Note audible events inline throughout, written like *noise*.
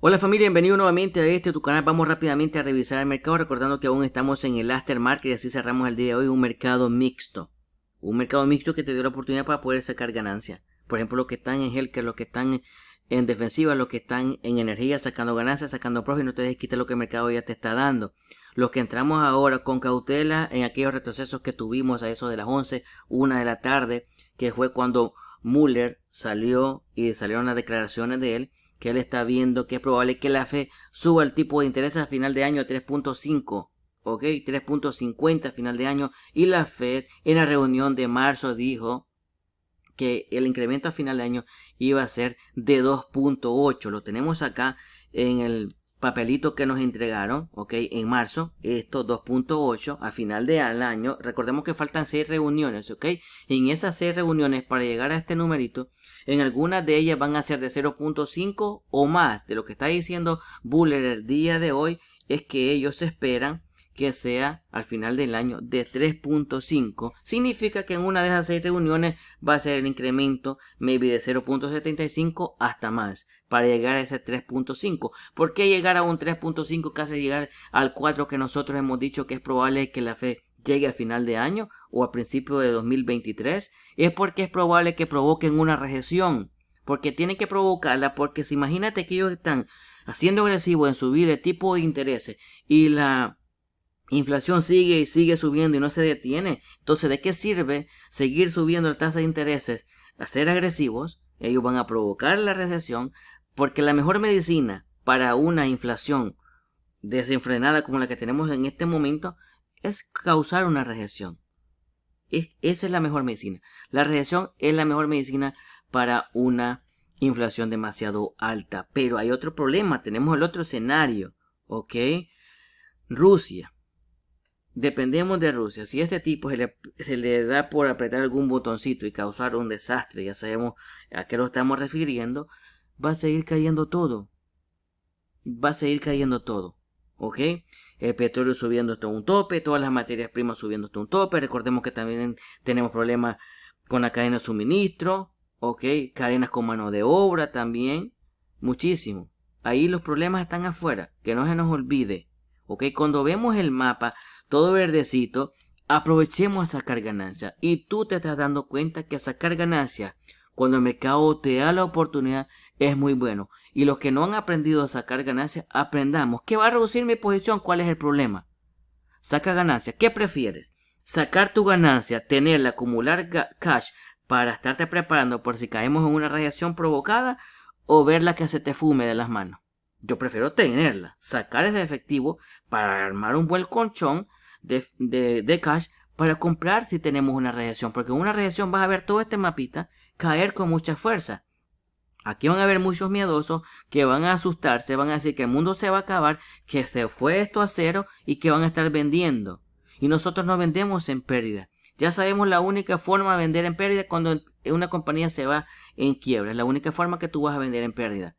Hola familia, bienvenido nuevamente a este tu canal. Vamos rápidamente a revisar el mercado, recordando que aún estamos en el Market y así cerramos el día de hoy un mercado mixto. Un mercado mixto que te dio la oportunidad para poder sacar ganancias. Por ejemplo, los que están en que los que están en defensiva, los que están en energía, sacando ganancias, sacando profit, no te des lo que el mercado ya te está dando. Los que entramos ahora con cautela en aquellos retrocesos que tuvimos a eso de las 11, 1 de la tarde, que fue cuando Muller salió y salieron las declaraciones de él que él está viendo que es probable que la Fed suba el tipo de interés a final de año a 3.5, ¿ok? 3.50 a final de año. Y la Fed en la reunión de marzo dijo que el incremento a final de año iba a ser de 2.8. Lo tenemos acá en el papelito que nos entregaron, ok, en marzo, esto 2.8 a final de año. Recordemos que faltan 6 reuniones, ok. En esas 6 reuniones para llegar a este numerito, en algunas de ellas van a ser de 0.5 o más. De lo que está diciendo Buller el día de hoy es que ellos esperan que sea al final del año de 3.5, significa que en una de esas seis reuniones va a ser el incremento maybe de 0.75 hasta más para llegar a ese 3.5. ¿Por qué llegar a un 3.5 casi llegar al 4 que nosotros hemos dicho que es probable que la fe llegue a final de año o a principio de 2023? Es porque es probable que provoquen una recesión porque tienen que provocarla, porque si imagínate que ellos están haciendo agresivo en subir el tipo de intereses y la Inflación sigue y sigue subiendo y no se detiene. Entonces, ¿de qué sirve seguir subiendo la tasa de intereses? A ser agresivos, ellos van a provocar la recesión, porque la mejor medicina para una inflación desenfrenada como la que tenemos en este momento es causar una recesión. esa es la mejor medicina. La recesión es la mejor medicina para una inflación demasiado alta. Pero hay otro problema, tenemos el otro escenario, ¿ok? Rusia. Dependemos de Rusia. Si este tipo se le, da por apretar algún botoncito y causar un desastre, ya sabemos a qué lo estamos refiriendo, va a seguir cayendo todo. Va a seguir cayendo todo. ¿Ok? El petróleo subiendo hasta un tope, todas las materias primas subiendo hasta un tope. Recordemos que también tenemos problemas con la cadena de suministro. ¿Ok? Cadenas con mano de obra también. Muchísimo. Ahí los problemas están afuera. Que no se nos olvide. ¿Ok? Cuando vemos el mapa todo verdecito, aprovechemos a sacar ganancia Y tú te estás dando cuenta que sacar ganancia cuando el mercado te da la oportunidad es muy bueno. Y los que no han aprendido a sacar ganancia aprendamos. ¿Qué va a reducir mi posición? ¿Cuál es el problema? Saca ganancia. ¿Qué prefieres? Sacar tu ganancia, tenerla, acumular cash para estarte preparando por si caemos en una radiación provocada o verla que se te fume de las manos. Yo prefiero tenerla, sacar ese efectivo para armar un buen colchón de, cash para comprar si tenemos una reacción, Porque una reacción vas a ver todo este mapita caer con mucha fuerza. Aquí van a haber muchos miedosos que van a asustarse, van a decir que el mundo se va a acabar, que se fue esto a cero y que van a estar vendiendo. Y nosotros no vendemos en pérdida. Ya sabemos la única forma de vender en pérdida cuando una compañía se va en quiebra. Es la única forma que tú vas a vender en pérdida.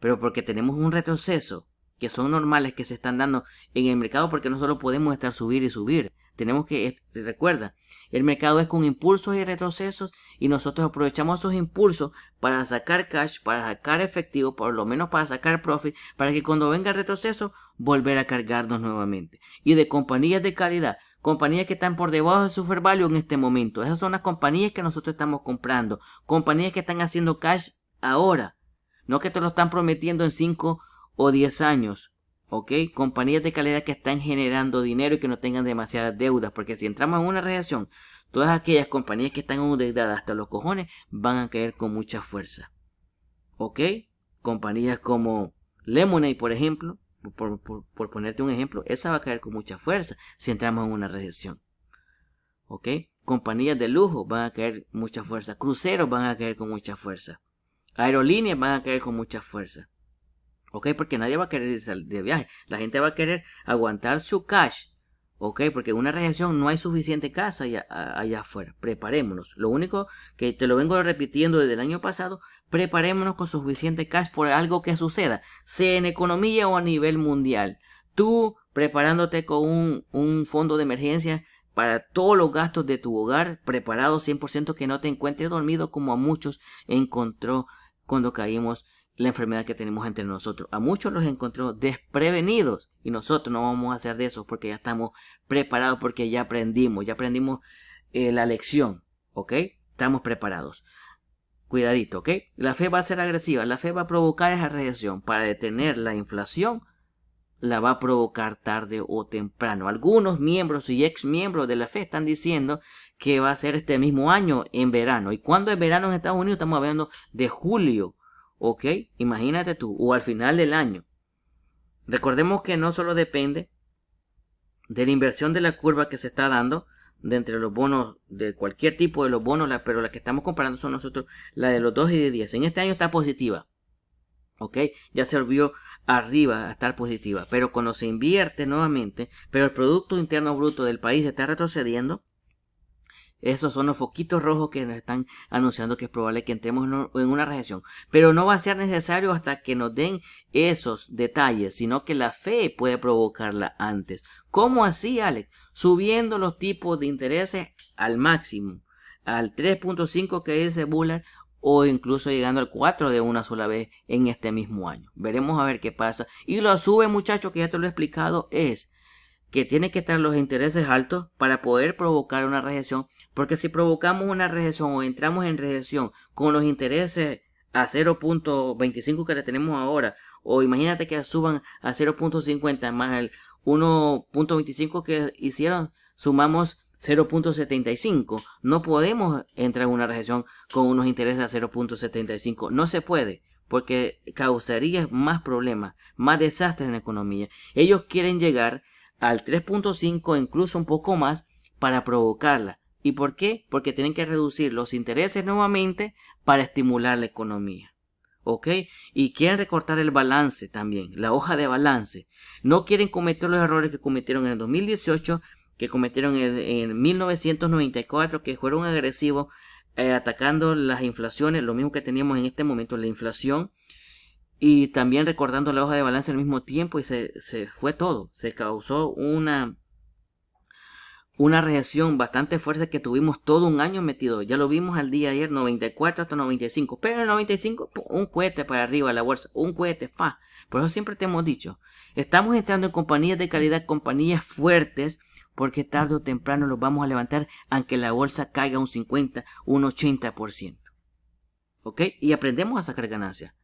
Pero porque tenemos un retroceso que son normales, que se están dando en el mercado, porque no solo podemos estar subir y subir. Tenemos que, recuerda, el mercado es con impulsos y retrocesos y nosotros aprovechamos esos impulsos para sacar cash, para sacar efectivo, por lo menos para sacar profit, para que cuando venga retroceso, volver a cargarnos nuevamente. Y de compañías de calidad, compañías que están por debajo de su value en este momento. Esas son las compañías que nosotros estamos comprando, compañías que están haciendo cash ahora, no que te lo están prometiendo en 5 o 10 años. ¿Ok? Compañías de calidad que están generando dinero y que no tengan demasiadas deudas. Porque si entramos en una reacción. todas aquellas compañías que están endeudadas hasta los cojones van a caer con mucha fuerza. ¿Ok? Compañías como Lemonade, por ejemplo, por, ponerte un ejemplo, esa va a caer con mucha fuerza si entramos en una recesión. ¿Ok? Compañías de lujo van a caer mucha fuerza. Cruceros van a caer con mucha fuerza. Aerolíneas van a caer con mucha fuerza. ¿Ok? Porque nadie va a querer irse de viaje. La gente va a querer aguantar su cash. ¿Ok? Porque en una reacción no hay suficiente casa allá, afuera. Preparémonos. Lo único que te lo vengo repitiendo desde el año pasado, preparémonos con suficiente cash por algo que suceda, sea en economía o a nivel mundial. Tú preparándote con un, un fondo de emergencia para todos los gastos de tu hogar, preparado 100% que no te encuentres dormido como a muchos encontró cuando caímos la enfermedad que tenemos entre nosotros. A muchos los encontramos desprevenidos y nosotros no vamos a hacer de eso porque ya estamos preparados, porque ya aprendimos, ya aprendimos eh, la lección, ¿ok? Estamos preparados. Cuidadito, ¿ok? La fe va a ser agresiva, la fe va a provocar esa reacción. Para detener la inflación, la va a provocar tarde o temprano. Algunos miembros y ex miembros de la fe están diciendo que va a ser este mismo año en verano. ¿Y cuando es verano en Estados Unidos? Estamos hablando de julio ¿Ok? Imagínate tú, o al final del año. Recordemos que no solo depende de la inversión de la curva que se está dando, de entre los bonos, de cualquier tipo de los bonos, pero la que estamos comparando son nosotros, la de los 2 y de 10. En este año está positiva. ¿Ok? Ya se volvió arriba a estar positiva. Pero cuando se invierte nuevamente, pero el Producto Interno Bruto del país está retrocediendo, esos son los foquitos rojos que nos están anunciando que es probable que entremos en una recesión. Pero no va a ser necesario hasta que nos den esos detalles, sino que la fe puede provocarla antes. ¿Cómo así, Alex? Subiendo los tipos de intereses al máximo, al 3.5 que dice Buller. o incluso llegando al 4 de una sola vez en este mismo año. Veremos a ver qué pasa. Y lo sube, muchachos, que ya te lo he explicado, es que tiene que estar los intereses altos para poder provocar una recesión, porque si provocamos una recesión o entramos en recesión con los intereses a 0.25 que tenemos ahora, o imagínate que suban a 0.50 más el 1.25 que hicieron, sumamos 0.75. No podemos entrar en una recesión con unos intereses a 0.75. No se puede, porque causaría más problemas, más desastres en la economía. Ellos quieren llegar al 3.5 incluso un poco más para provocarla. ¿Y por qué? Porque tienen que reducir los intereses nuevamente para estimular la economía. ¿Ok? Y quieren recortar el balance también, la hoja de balance. No quieren cometer los errores que cometieron en el 2018, que cometieron en, 1994, que fueron agresivos eh, atacando las inflaciones, lo mismo que teníamos en este momento, la inflación y también recordando la hoja de balance al mismo tiempo y se, se fue todo. Se causó una, una reacción bastante fuerte que tuvimos todo un año metido. Ya lo vimos al día de ayer, 94 hasta 95. Pero en el 95, un cohete para arriba la bolsa, un cohete, fa. Por eso siempre te hemos dicho, estamos entrando en compañías de calidad, compañías fuertes, porque tarde o temprano los vamos a levantar, aunque la bolsa caiga un 50, un 80%. ¿Ok? Y aprendemos a sacar ganancias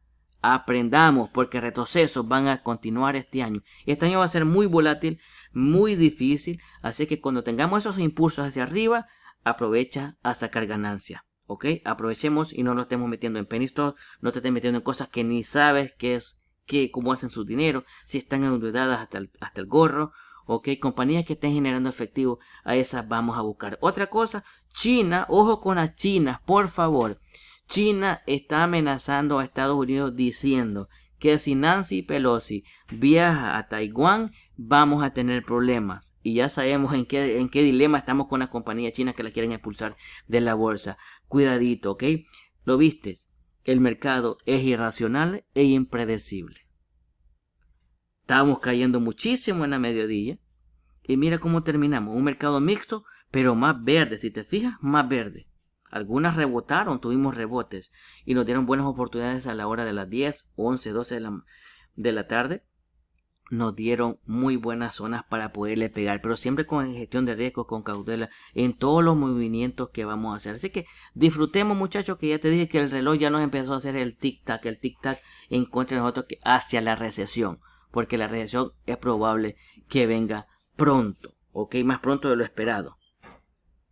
aprendamos, porque retrocesos van a continuar este año. Este año va a ser muy volátil, muy difícil, así que cuando tengamos esos impulsos hacia arriba, aprovecha a sacar ganancia. ¿Ok? Aprovechemos y no lo estemos metiendo en penis no te estés metiendo en cosas que ni sabes Que es, que, cómo hacen su dinero, si están endeudadas hasta el, hasta el gorro, ¿ok? Compañías que estén generando efectivo, a esas vamos a buscar. Otra cosa, China, ojo con las chinas, por favor. China está amenazando a Estados Unidos diciendo que si Nancy Pelosi viaja a Taiwán vamos a tener problemas. Y ya sabemos en qué, dilema estamos con las compañías chinas que la quieren expulsar de la bolsa. Cuidadito, ¿ok? Lo viste, el mercado es irracional e impredecible. Estamos cayendo muchísimo en la mediodía. Y mira cómo terminamos. Un mercado mixto, pero más verde. Si te fijas, más verde. Algunas rebotaron, tuvimos rebotes y nos dieron buenas oportunidades a la hora de las 10, 11, 12 de la, de la tarde. Nos dieron muy buenas zonas para poderle pegar, pero siempre con gestión de riesgo, con cautela, en todos los movimientos que vamos a hacer. Así que disfrutemos muchachos, que ya te dije que el reloj ya nos empezó a hacer el tic-tac, el tic-tac en contra de nosotros hacia la recesión, porque la recesión es probable que venga pronto, ok, más pronto de lo esperado.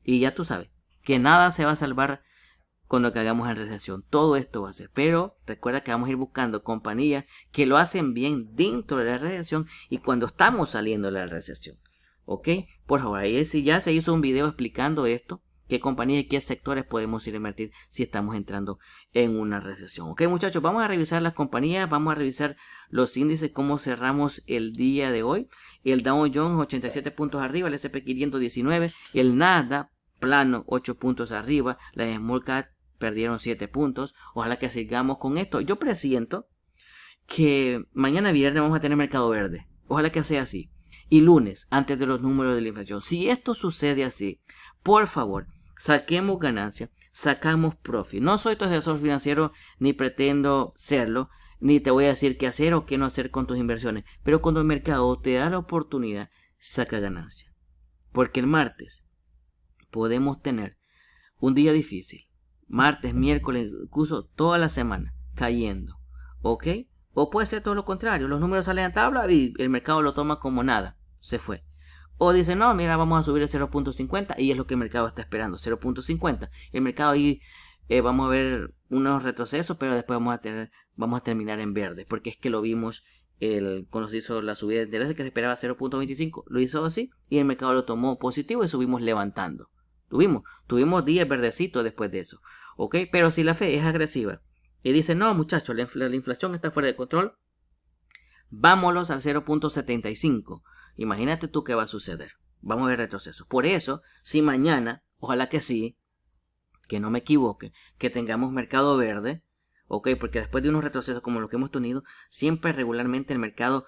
Y ya tú sabes que nada se va a salvar con lo que hagamos en recesión. Todo esto va a ser. Pero recuerda que vamos a ir buscando compañías que lo hacen bien dentro de la recesión y cuando estamos saliendo de la recesión. ¿Ok? Por favor, ahí si ya se hizo un video explicando esto, qué compañías y qué sectores podemos ir a invertir si estamos entrando en una recesión. Ok, muchachos, vamos a revisar las compañías, vamos a revisar los índices, cómo cerramos el día de hoy. El Dow Jones 87 puntos arriba, el SP 519, el Nasdaq plano 8 puntos arriba, las Smallcat perdieron 7 puntos. Ojalá que sigamos con esto. Yo presiento que mañana viernes vamos a tener mercado verde. Ojalá que sea así. Y lunes, antes de los números de la inflación. Si esto sucede así, por favor, saquemos ganancia, sacamos profit. No soy tu asesor financiero ni pretendo serlo, ni te voy a decir qué hacer o qué no hacer con tus inversiones. Pero cuando el mercado te da la oportunidad, saca ganancia. Porque el martes podemos tener un día difícil, martes, miércoles, incluso toda la semana, cayendo. ¿Ok? O puede ser todo lo contrario, los números salen a tabla y el mercado lo toma como nada, se fue. O dice, no, mira, vamos a subir el 0.50 y es lo que el mercado está esperando, 0.50. El mercado ahí eh, vamos a ver unos retrocesos, pero después vamos a, tener, vamos a terminar en verde, porque es que lo vimos el, cuando se hizo la subida de interés que se esperaba 0.25, lo hizo así y el mercado lo tomó positivo y subimos levantando. Tuvimos, tuvimos días verdecitos después de eso. ¿Ok? Pero si la fe es agresiva y dice, no, muchachos, la, la inflación está fuera de control, vámonos al 0.75. Imagínate tú qué va a suceder. Vamos a ver retrocesos. Por eso, si mañana, ojalá que sí, que no me equivoque, que tengamos mercado verde, ¿ok? Porque después de unos retrocesos como los que hemos tenido, siempre regularmente el mercado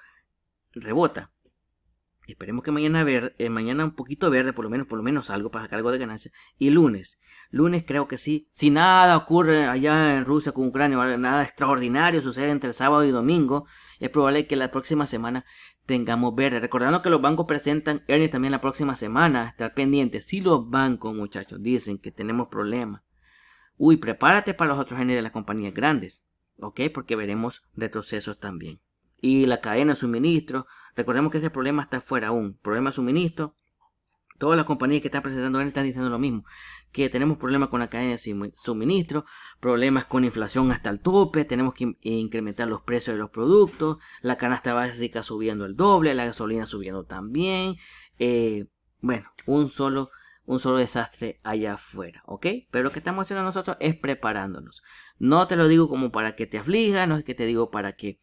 rebota. Esperemos que mañana eh, mañana un poquito verde, por lo menos, por lo menos algo para sacar algo de ganancias. Y lunes, lunes creo que sí. Si nada ocurre allá en Rusia con Ucrania, nada extraordinario sucede entre el sábado y domingo, es probable que la próxima semana tengamos verde. Recordando que los bancos presentan earnings también la próxima semana. Estar pendiente. Si los bancos, muchachos, dicen que tenemos problemas. Uy, prepárate para los otros earnings de las compañías grandes. ¿Ok? Porque veremos retrocesos también y la cadena de suministro. Recordemos que ese problema está fuera aún. Problema de suministro. Todas las compañías que están presentando están diciendo lo mismo. Que tenemos problemas con la cadena de suministro, problemas con inflación hasta el tope, tenemos que incrementar los precios de los productos, la canasta básica subiendo el doble, la gasolina subiendo también. Eh, bueno, un solo un solo desastre allá afuera, ¿ok? Pero lo que estamos haciendo nosotros es preparándonos. No te lo digo como para que te aflija no es que te digo para que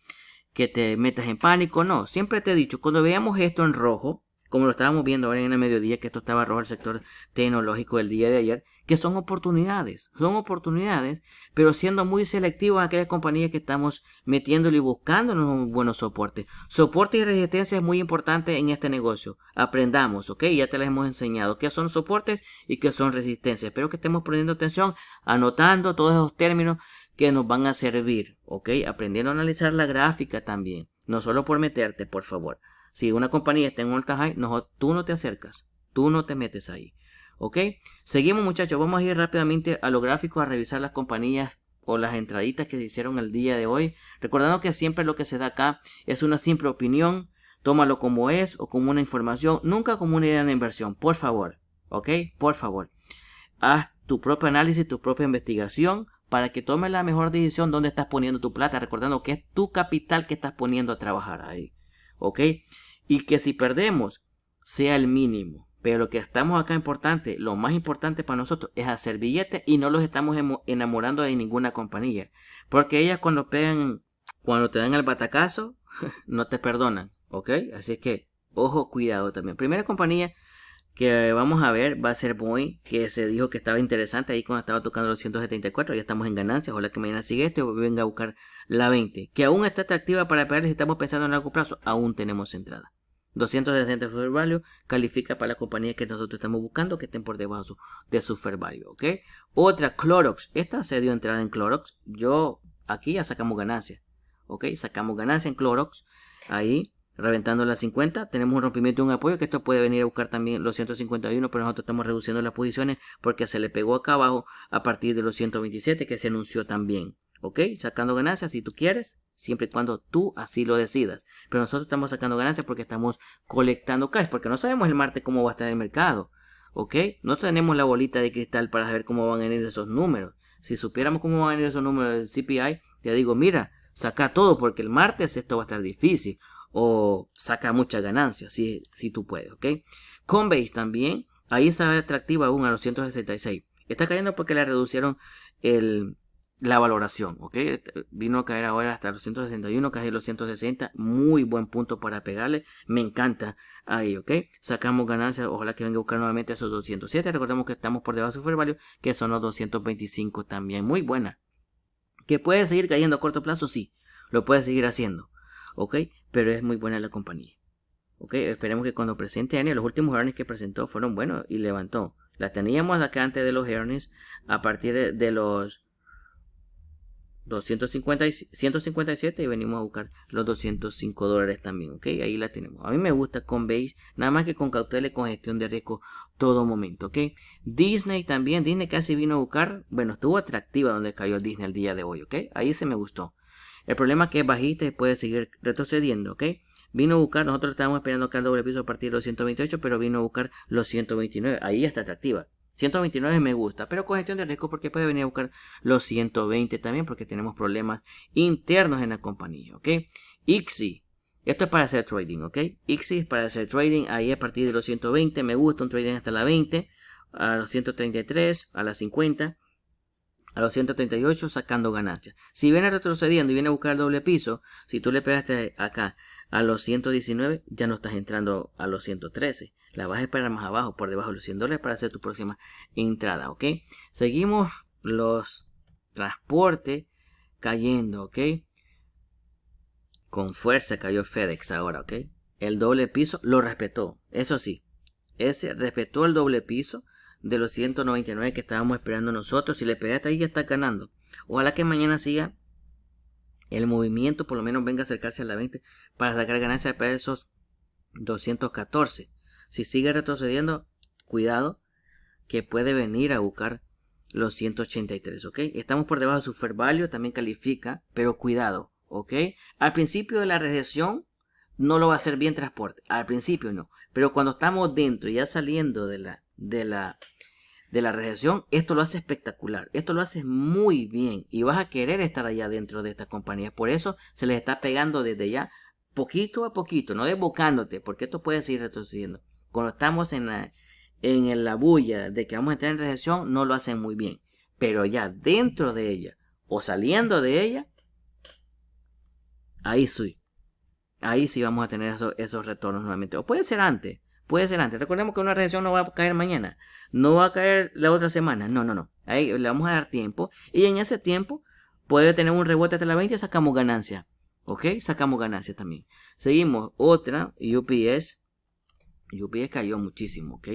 que te metas en pánico, no, siempre te he dicho, cuando veamos esto en rojo, como lo estábamos viendo ahora en el mediodía, que esto estaba rojo el sector tecnológico del día de ayer, que son oportunidades, son oportunidades, pero siendo muy selectivos a aquellas compañías que estamos metiéndole y buscándonos un buenos soportes. Soporte y resistencia es muy importante en este negocio. Aprendamos, ¿ok? Ya te las hemos enseñado qué son soportes y qué son resistencias. Espero que estemos poniendo atención, anotando todos esos términos que nos van a servir, ¿ok? Aprendiendo a analizar la gráfica también, no solo por meterte, por favor. Si una compañía está en un high, no, tú no te acercas, tú no te metes ahí, ¿ok? Seguimos muchachos, vamos a ir rápidamente a los gráficos a revisar las compañías o las entraditas que se hicieron el día de hoy. Recordando que siempre lo que se da acá es una simple opinión, tómalo como es o como una información, nunca como una idea de inversión, por favor, ¿ok? Por favor. Haz tu propio análisis, tu propia investigación para que tome la mejor decisión dónde estás poniendo tu plata, recordando que es tu capital que estás poniendo a trabajar ahí. ¿Ok? Y que si perdemos, sea el mínimo. Pero lo que estamos acá importante, lo más importante para nosotros es hacer billetes y no los estamos enamorando de ninguna compañía. Porque ellas cuando pegan, cuando te dan el batacazo, *laughs* no te perdonan. ¿Ok? Así que, ojo, cuidado también. Primera compañía, que vamos a ver va a ser Boeing, que se dijo que estaba interesante ahí cuando estaba tocando los 174, ya estamos en ganancias, la que mañana sigue esto o venga a buscar la 20, que aún está atractiva para perder si estamos pensando en largo plazo, aún tenemos entrada. 260 fair value califica para las compañías que nosotros estamos buscando que estén por debajo de su fair value, ¿ok? Otra, Clorox, esta se dio entrada en Clorox, yo, aquí ya sacamos ganancias, ¿ok? Sacamos ganancias en Clorox, ahí, reventando las 50. Tenemos un rompimiento de un apoyo que esto puede venir a buscar también los 151, pero nosotros estamos reduciendo las posiciones porque se le pegó acá abajo a partir de los 127 que se anunció también. ¿Ok? Sacando ganancias si tú quieres, siempre y cuando tú así lo decidas. Pero nosotros estamos sacando ganancias porque estamos colectando cash, porque no sabemos el martes cómo va a estar el mercado. ¿Ok? No tenemos la bolita de cristal para saber cómo van a venir esos números. Si supiéramos cómo van a venir esos números del CPI, ya digo, mira, saca todo porque el martes esto va a estar difícil o saca muchas ganancias, si, si tú puedes, ¿ok? Coinbase también, ahí está atractiva aún a los 166. Está cayendo porque le reducieron el, la valoración, ¿ok? Vino a caer ahora hasta los 161, casi los 160. Muy buen punto para pegarle. Me encanta ahí, ¿ok? Sacamos ganancias. Ojalá que venga a buscar nuevamente esos 207. Recordemos que estamos por debajo de su fair value, que son los 225 también. Muy buena. ¿Que puede seguir cayendo a corto plazo? Sí, lo puede seguir haciendo. ¿ok? Pero es muy buena la compañía. ¿Ok? Esperemos que cuando presente los últimos earnings que presentó fueron buenos y levantó. La teníamos acá antes de los earnings a partir de, los 250 y 157 y venimos a buscar los 205 dólares también, ¿ok? Ahí la tenemos. A mí me gusta Con BASE, nada más que con cautela y con gestión de riesgo todo momento, ¿ok? Disney también, Disney casi vino a buscar, bueno, estuvo atractiva donde cayó el Disney el día de hoy, ¿ok? Ahí se me gustó. El problema es que bajiste y puede seguir retrocediendo, ¿ok? Vino a buscar, nosotros estábamos esperando que el doble piso a partir de los 128, pero vino a buscar los 129. Ahí está atractiva. 129 me gusta, pero con gestión de riesgo porque puede venir a buscar los 120 también porque tenemos problemas internos en la compañía, ¿ok? Ixi, esto es para hacer trading, ¿ok? Ixi es para hacer trading ahí a partir de los 120, me gusta un trading hasta la 20, a los 133, a las 50, a los 138 sacando ganancias. Si viene retrocediendo y viene a buscar el doble piso, si tú le pegaste acá a los 119, ya no estás entrando a los 113. La vas a esperar más abajo, por debajo de los 100 dólares para hacer tu próxima entrada, ¿ok? Seguimos los transportes cayendo, ¿ok? Con fuerza cayó FedEx ahora, ¿ok? El doble piso lo respetó, eso sí. Ese respetó el doble piso de los 199 que estábamos esperando nosotros. Si le pegaste ahí ya está ganando. Ojalá que mañana siga el movimiento, por lo menos venga a acercarse a la 20 para sacar ganancia de esos 214. Si sigue retrocediendo, cuidado que puede venir a buscar los 183, ¿ok? Estamos por debajo de su fair value, también califica, pero cuidado, ¿ok? Al principio de la recesión no lo va a hacer bien transporte, al principio no, pero cuando estamos dentro, ya saliendo de la, de la de la recesión, esto lo hace espectacular, esto lo hace muy bien y vas a querer estar allá dentro de estas compañías. Por eso se les está pegando desde ya poquito a poquito, no desbocándote, porque esto puede seguir retrocediendo. Cuando estamos en la, en la bulla de que vamos a entrar en recesión, no lo hacen muy bien. Pero ya dentro de ella o saliendo de ella, ahí sí. Ahí sí vamos a tener esos retornos nuevamente. O puede ser antes, puede ser antes. Recordemos que una recesión no va a caer mañana, no va a caer la otra semana, no, no, no. Ahí le vamos a dar tiempo y en ese tiempo puede tener un rebote hasta la 20 y sacamos ganancia. ¿Ok? Sacamos ganancia también. Seguimos, otra, UPS. UPS cayó muchísimo, ¿ok?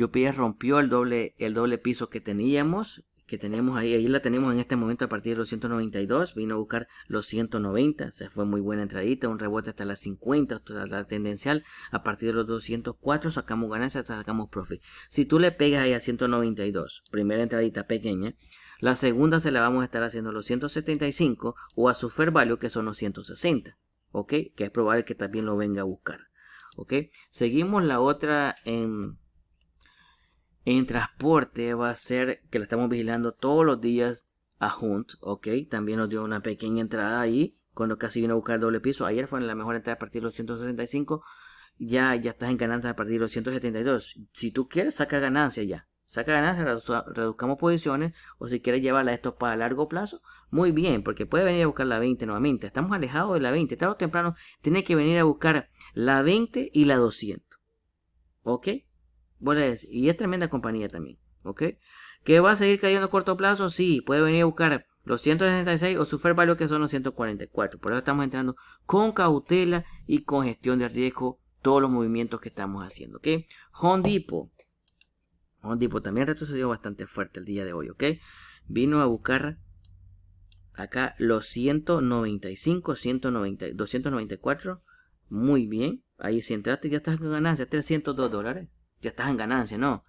UPS rompió el doble, el doble piso que teníamos que tenemos ahí, ahí la tenemos en este momento a partir de los 192, vino a buscar los 190, se fue muy buena entradita, un rebote hasta las 50, la tendencial, a partir de los 204 sacamos ganancias, sacamos profit. Si tú le pegas ahí a 192, primera entradita pequeña, la segunda se la vamos a estar haciendo los 175 o a su fair value que son los 160, ¿ok? Que es probable que también lo venga a buscar, ¿ok? Seguimos la otra en en transporte va a ser que la estamos vigilando todos los días a Hunt, ¿ok? También nos dio una pequeña entrada ahí, cuando casi vino a buscar doble piso. Ayer fue la mejor entrada a partir de los 165. Ya, ya estás en ganancia a partir de los 172. Si tú quieres, saca ganancia ya. Saca ganancia reduzcamos posiciones. O si quieres llevarla a esto para largo plazo, muy bien, porque puede venir a buscar la 20 nuevamente. Estamos alejados de la 20. Tarde o temprano, tiene que venir a buscar la 20 y la 200. ¿Ok? y es tremenda compañía también, ¿ok? ¿Que va a seguir cayendo a corto plazo? Sí, puede venir a buscar los 166 o su fair value que son los 144. Por eso estamos entrando con cautela y con gestión de riesgo todos los movimientos que estamos haciendo, ¿ok? Hondipo. Hondipo también retrocedió bastante fuerte el día de hoy, ¿ok? Vino a buscar acá los 195, 190, 294. Muy bien. Ahí si entraste ya estás con ganancia, 302 dólares ya estás en ganancia, ¿no?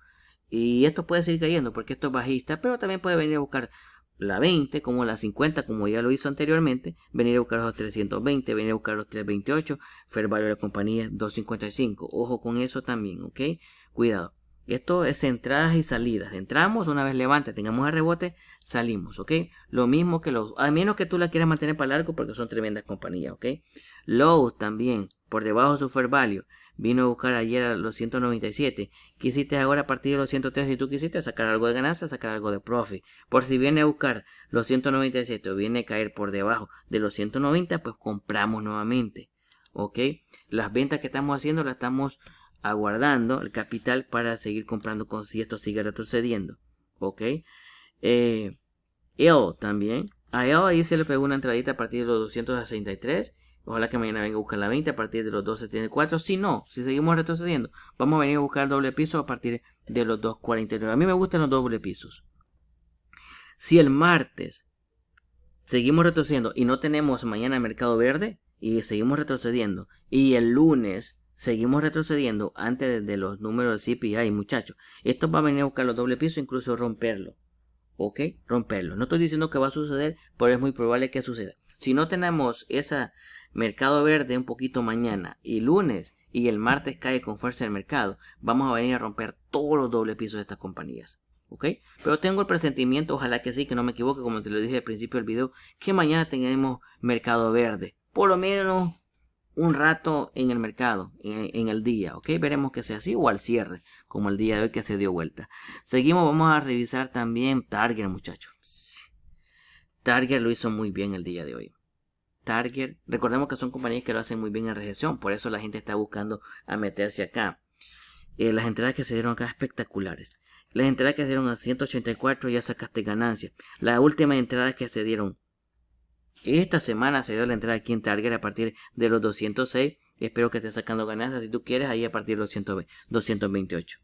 Y esto puede seguir cayendo porque esto es bajista, pero también puede venir a buscar la 20 como la 50 como ya lo hizo anteriormente, venir a buscar los 320, venir a buscar los 328, fair value de la compañía 255. Ojo con eso también, ¿ok? Cuidado. Esto es entradas y salidas. Entramos, una vez levante, tengamos el rebote, salimos, ¿ok? Lo mismo que los, a menos que tú la quieras mantener para largo porque son tremendas compañías, ¿ok? Low también, por debajo de su fair value vino a buscar ayer a los 197. Quisiste ahora a partir de los 103 si tú quisiste sacar algo de ganancia, sacar algo de profit. Por si viene a buscar los 197 o viene a caer por debajo de los 190, pues compramos nuevamente. ¿Ok? Las ventas que estamos haciendo las estamos aguardando el capital para seguir comprando con si esto sigue retrocediendo. ¿Ok? Eh, también. A EO ahí se le pegó una entradita a partir de los 263 Ojalá que mañana venga a buscar la 20 a partir de los 2.74. Si no, si seguimos retrocediendo, vamos a venir a buscar doble piso a partir de los 2.49. A mí me gustan los doble pisos. Si el martes seguimos retrocediendo y no tenemos mañana mercado verde y seguimos retrocediendo y el lunes seguimos retrocediendo antes de los números de CPI, muchachos, esto va a venir a buscar los doble pisos, incluso romperlo. ¿Ok? Romperlo. No estoy diciendo que va a suceder, pero es muy probable que suceda. Si no tenemos esa, Mercado verde un poquito mañana y lunes y el martes cae con fuerza el mercado, vamos a venir a romper todos los dobles pisos de estas compañías. ¿Ok? Pero tengo el presentimiento, ojalá que sí, que no me equivoque, como te lo dije al principio del video, que mañana tengamos mercado verde. Por lo menos un rato en el mercado, en, el día, ¿ok? Veremos que sea así o al cierre, como el día de hoy que se dio vuelta. Seguimos, vamos a revisar también Target, muchachos. Target lo hizo muy bien el día de hoy. Target. Recordemos que son compañías que lo hacen muy bien en recesión, por eso la gente está buscando a meterse acá. Eh, las entradas que se dieron acá espectaculares. Las entradas que se dieron a 184 ya sacaste ganancias. Las últimas entradas que se dieron esta semana se dio la entrada aquí en Target a partir de los 206. Espero que esté sacando ganancias. Si tú quieres, ahí a partir de los 228.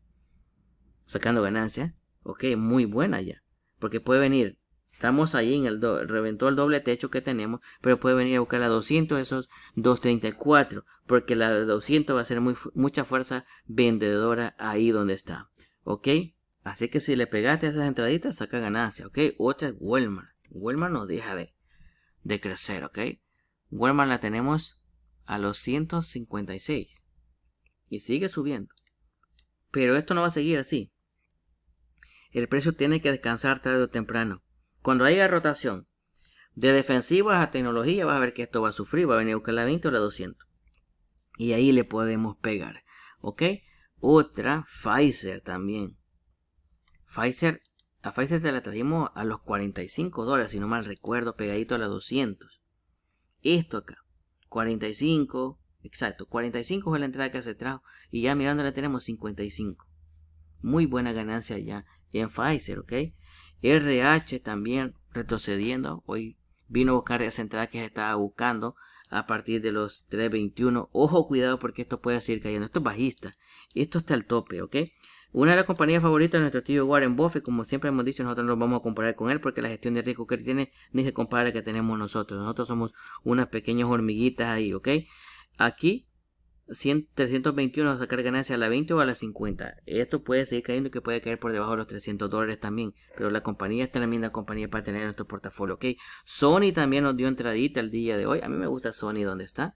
Sacando ganancias. Ok, muy buena ya. Porque puede venir Estamos ahí en el reventó el doble techo que tenemos, pero puede venir a buscar la 200, esos 234, porque la 200 va a ser muy, mucha fuerza vendedora ahí donde está, ¿ok? Así que si le pegaste a esas entraditas, saca ganancia, ¿ok? Otra es Walmart. Walmart no deja de, de crecer, ¿ok? Walmart la tenemos a los 156 y sigue subiendo. Pero esto no va a seguir así. El precio tiene que descansar tarde o temprano. Cuando haya rotación de defensivas a tecnología, vas a ver que esto va a sufrir, va a venir a buscar la 20 o la 200. Y ahí le podemos pegar. ¿Ok? Otra, Pfizer también. Pfizer, a Pfizer te la trajimos a los 45 dólares, si no mal recuerdo, pegadito a la 200. Esto acá, 45, exacto, 45 fue la entrada que se trajo. Y ya mirándola tenemos 55. Muy buena ganancia ya en Pfizer, ¿ok? RH también retrocediendo. Hoy vino a buscar esa entrada que se estaba buscando a partir de los 3.21. Ojo, cuidado porque esto puede seguir cayendo. Esto es bajista. Esto está al tope, ¿ok? Una de las compañías favoritas de nuestro tío Warren Buffett, como siempre hemos dicho, nosotros nos vamos a comparar con él porque la gestión de riesgo que él tiene ni se compara a la que tenemos nosotros. Nosotros somos unas pequeñas hormiguitas ahí, ¿ok? Aquí 100, 321 sacar ganancia a la 20 o a la 50. Esto puede seguir cayendo, que puede caer por debajo de los 300 dólares también. Pero la compañía está es misma compañía para tener nuestro portafolio, ¿ok? Sony también nos dio entradita el día de hoy. A mí me gusta Sony donde está.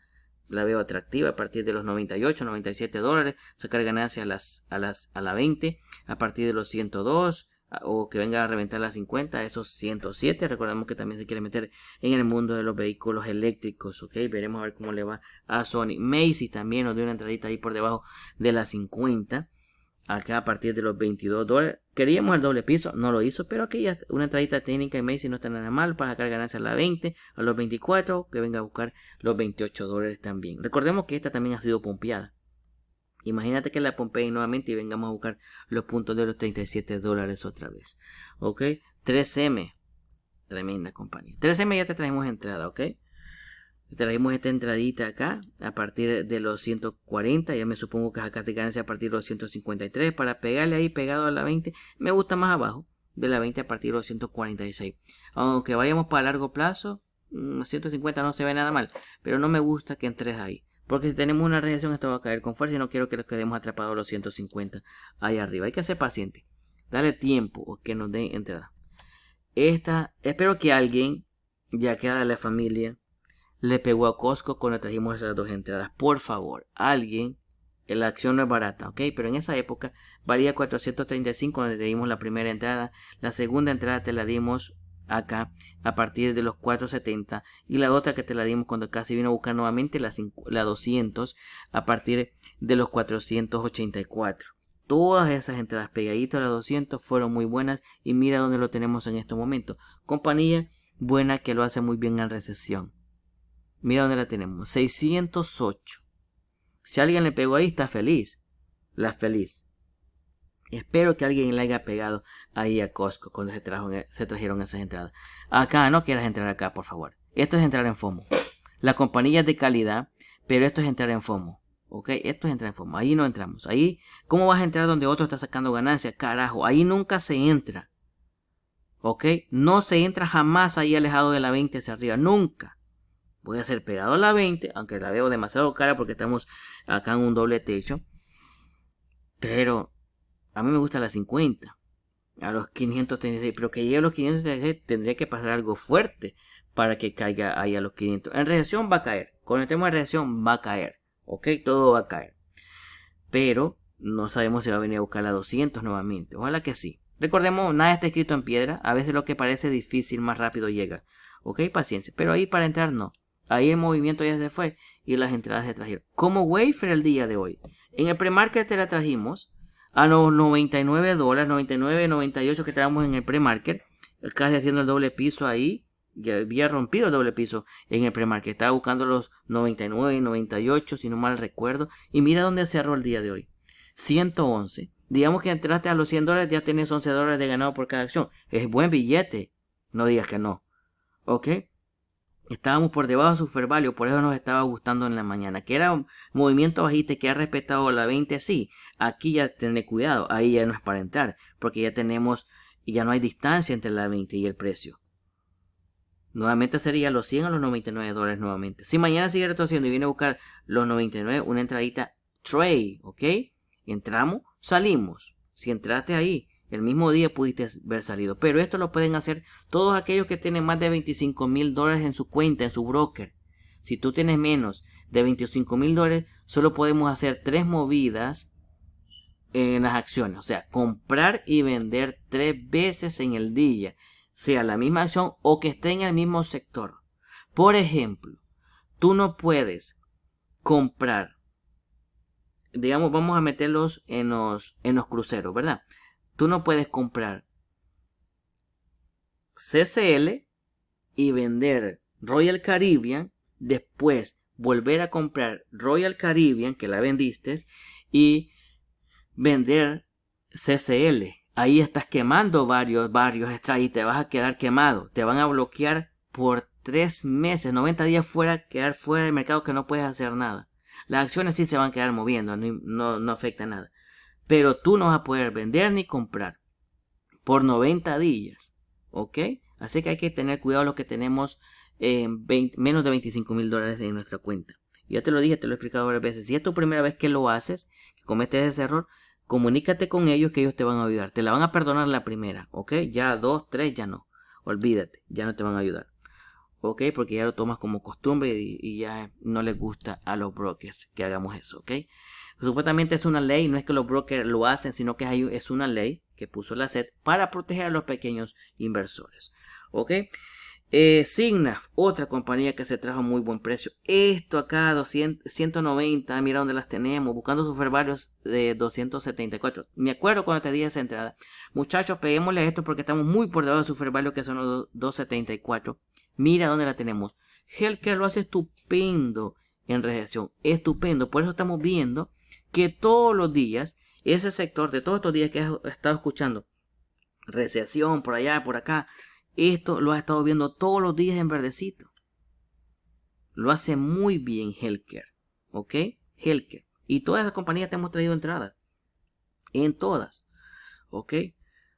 La veo atractiva a partir de los 98, 97 dólares. Sacar ganancia a las, a las a la 20, a partir de los 102 o que venga a reventar las 50, esos 107. recordemos que también se quiere meter en el mundo de los vehículos eléctricos, ¿ok? Veremos a ver cómo le va a Sony. Macy también nos dio una entradita ahí por debajo de las 50. Acá a partir de los 22 dólares. Queríamos el doble piso, no lo hizo, pero aquí ya una entradita técnica y Macy no está nada mal para sacar ganancias a la 20, a los 24, que venga a buscar los 28 dólares también. Recordemos que esta también ha sido pompeada. Imagínate que la pompeen nuevamente y vengamos a buscar los puntos de los 37 dólares otra vez. ¿Ok? 3M. Tremenda compañía. 3M ya te traemos entrada, ¿ok? Traemos esta entradita acá a partir de los 140. Ya me supongo que acá te ganancia a partir de los 153 para pegarle ahí pegado a la 20. Me gusta más abajo de la 20 a partir de los 146. Aunque vayamos para largo plazo, 150 mm, no se ve nada mal. Pero no me gusta que entres ahí. Porque si tenemos una reacción esto va a caer con fuerza y no quiero que nos quedemos atrapados los 150 ahí arriba. Hay que ser paciente. Dale tiempo o que nos den entrada. Esta, espero que alguien, ya que de la familia, le pegó a Costco cuando trajimos esas dos entradas. Por favor, alguien, la acción no es barata, ¿ok? Pero en esa época valía 435 cuando le dimos la primera entrada. La segunda entrada te la dimos acá a partir de los 470 y la otra que te la dimos cuando casi vino a buscar nuevamente la, la 200 a partir de los 484 todas esas las pegaditas a las 200 fueron muy buenas y mira dónde lo tenemos en este momento compañía buena que lo hace muy bien en recesión mira dónde la tenemos 608 si alguien le pegó ahí está feliz la feliz Espero que alguien le haya pegado ahí a Costco cuando se, se trajeron esas entradas. Acá, no quieras entrar acá, por favor. Esto es entrar en FOMO. La compañía es de calidad, pero esto es entrar en FOMO. ¿Ok? Esto es entrar en FOMO. Ahí no entramos. Ahí, ¿cómo vas a entrar donde otro está sacando ganancias? Carajo, ahí nunca se entra. ¿Ok? No se entra jamás ahí alejado de la 20 hacia arriba. Nunca. Voy a ser pegado a la 20, aunque la veo demasiado cara porque estamos acá en un doble techo. Pero a mí me gusta las 50. A los 536. Pero que llegue a los 536 tendría que pasar algo fuerte para que caiga ahí a los 500. En reacción va a caer. Con el tema de reacción va a caer. ¿Ok? Todo va a caer. Pero no sabemos si va a venir a buscar la 200 nuevamente. Ojalá que sí. Recordemos, nada está escrito en piedra. A veces lo que parece difícil más rápido llega. ¿Ok? Paciencia. Pero ahí para entrar no. Ahí el movimiento ya se fue y las entradas se trajeron. Como wafer el día de hoy. En el pre-market te la trajimos a los 99 dólares, 99, 98 que estábamos en el premarket. market casi haciendo el doble piso ahí, ya había rompido el doble piso en el premarket. market estaba buscando los 99, 98, si no mal recuerdo, y mira dónde cerró el día de hoy, 111. Digamos que entraste a los 100 dólares, ya tienes 11 dólares de ganado por cada acción. Es buen billete, no digas que no. ¿Ok? Estábamos por debajo de su Value, por eso nos estaba gustando en la mañana. Que era un movimiento bajista que ha respetado la 20, sí. Aquí ya tener cuidado, ahí ya no es para entrar, porque ya tenemos, ya no hay distancia entre la 20 y el precio. Nuevamente sería los 100 a los 99 dólares nuevamente. Si mañana sigue retrocediendo y viene a buscar los 99, una entradita Trade, ¿ok? Entramos, salimos. Si entraste ahí, el mismo día pudiste haber salido. Pero esto lo pueden hacer todos aquellos que tienen más de 25 mil dólares en su cuenta, en su broker. Si tú tienes menos de 25 mil dólares, solo podemos hacer tres movidas en las acciones. O sea, comprar y vender tres veces en el día. Sea la misma acción o que esté en el mismo sector. Por ejemplo, tú no puedes comprar. Digamos, vamos a meterlos en los, en los cruceros, ¿verdad? Tú no puedes comprar CCL y vender Royal Caribbean, después volver a comprar Royal Caribbean, que la vendiste, y vender CCL. Ahí estás quemando varios, varios extra y te vas a quedar quemado. Te van a bloquear por tres meses, 90 días fuera, quedar fuera del mercado que no puedes hacer nada. Las acciones sí se van a quedar moviendo, no afecta nada pero tú no vas a poder vender ni comprar por 90 días, ¿ok? Así que hay que tener cuidado los que tenemos eh, menos de 25 mil dólares en nuestra cuenta. Ya te lo dije, te lo he explicado varias veces. Si es tu primera vez que lo haces, que cometes ese error, comunícate con ellos que ellos te van a ayudar. Te la van a perdonar la primera, ¿ok? Ya dos, tres, ya no. Olvídate, ya no te van a ayudar. ¿Ok? Porque ya lo tomas como costumbre y, y ya no les gusta a los brokers que hagamos eso, ¿ok? Supuestamente es una ley, no es que los brokers lo hacen, sino que hay, es una ley que puso la SED para proteger a los pequeños inversores. ¿Ok? Signa, eh, otra compañía que se trajo muy buen precio. Esto acá, 200, 190, mira dónde las tenemos, buscando sus de 274. Me acuerdo cuando te di esa entrada. Muchachos, peguémosle esto porque estamos muy por debajo de sus que son los 274. Mira dónde la tenemos. Helker lo hace estupendo en recesión. Estupendo. Por eso estamos viendo que todos los días, ese sector de todos estos días que has estado escuchando, recesión por allá, por acá, esto lo has estado viendo todos los días en verdecito. Lo hace muy bien Helker, ¿ok? Helker. Y todas las compañías te hemos traído entradas. En todas, ¿ok?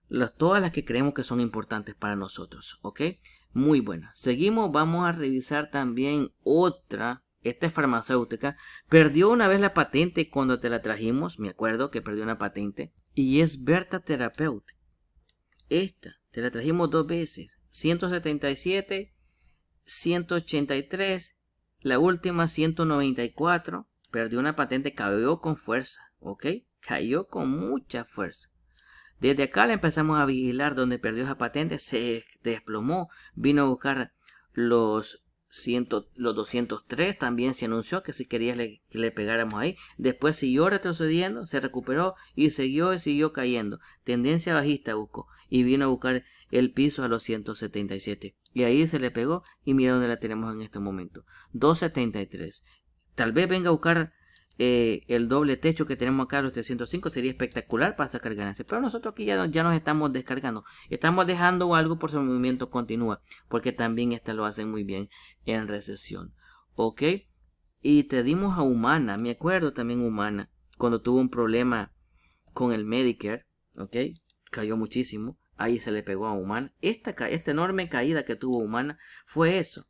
Las, todas las que creemos que son importantes para nosotros, ¿ok? Muy buena. Seguimos, vamos a revisar también otra esta es farmacéutica, perdió una vez la patente cuando te la trajimos, me acuerdo que perdió una patente, y es Berta Therapeut. Esta, te la trajimos dos veces, 177, 183, la última 194, perdió una patente, cayó con fuerza, ¿ok? Cayó con mucha fuerza. Desde acá la empezamos a vigilar donde perdió esa patente, se desplomó, vino a buscar los los 203 también se anunció que si querías le, que le pegáramos ahí. Después siguió retrocediendo, se recuperó y siguió y siguió cayendo. Tendencia bajista buscó y vino a buscar el piso a los 177. Y ahí se le pegó y mira dónde la tenemos en este momento. 273. Tal vez venga a buscar eh, el doble techo que tenemos acá, los 305, sería espectacular para sacar ganancias. Pero nosotros aquí ya, ya nos estamos descargando. Estamos dejando algo por su movimiento continúa. Porque también esta lo hacen muy bien en recesión. ¿Ok? Y te dimos a Humana, me acuerdo también Humana, cuando tuvo un problema con el Medicare, ¿ok? Cayó muchísimo, ahí se le pegó a Humana. Esta, esta enorme caída que tuvo Humana fue eso,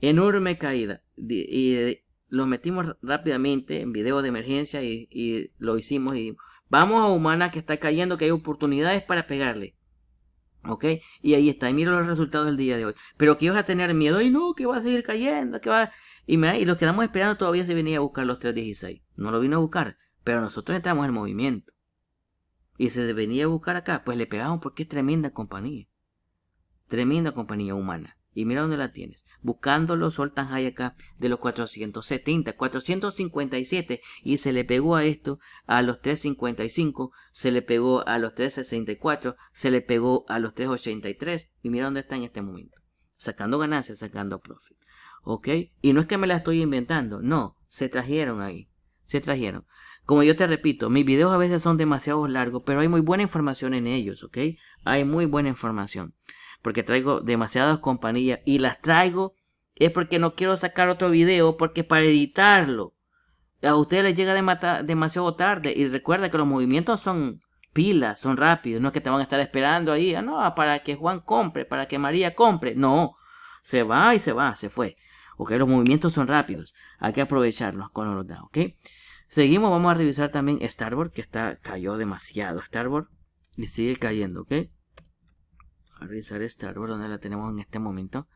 enorme caída. Y, eh, los metimos rápidamente en video de emergencia y, y lo hicimos y vamos a Humana que está cayendo, que hay oportunidades para pegarle. ¿Ok? Y ahí está. Y miro los resultados del día de hoy. Pero que ibas a tener miedo. Y no, que va a seguir cayendo. Que va... Y, me y los quedamos esperando todavía se venía a buscar los 316. No lo vino a buscar. Pero nosotros entramos en movimiento. Y se venía a buscar acá. Pues le pegamos porque es tremenda compañía. Tremenda compañía humana. Y mira dónde la tienes. Buscándolo, ahí acá de los 470, 457. Y se le pegó a esto a los 355, se le pegó a los 364, se le pegó a los 383. Y mira dónde está en este momento. Sacando ganancias, sacando profit. ¿Ok? Y no es que me la estoy inventando. No, se trajeron ahí. Se trajeron. Como yo te repito, mis videos a veces son demasiado largos, pero hay muy buena información en ellos, ¿ok? Hay muy buena información porque traigo demasiadas compañías y las traigo es porque no quiero sacar otro video porque para editarlo a ustedes les llega demasiado tarde y recuerda que los movimientos son pilas, son rápidos, no es que te van a estar esperando ahí, ah, no, ah, para que Juan compre, para que María compre, no, se va y se va, se fue. Ok, los movimientos son rápidos, hay que aprovecharlos con los da, ok. Seguimos, vamos a revisar también Starboard, que está, cayó demasiado Starboard y sigue cayendo, ok a revisar esta. árbol donde la tenemos en este momento.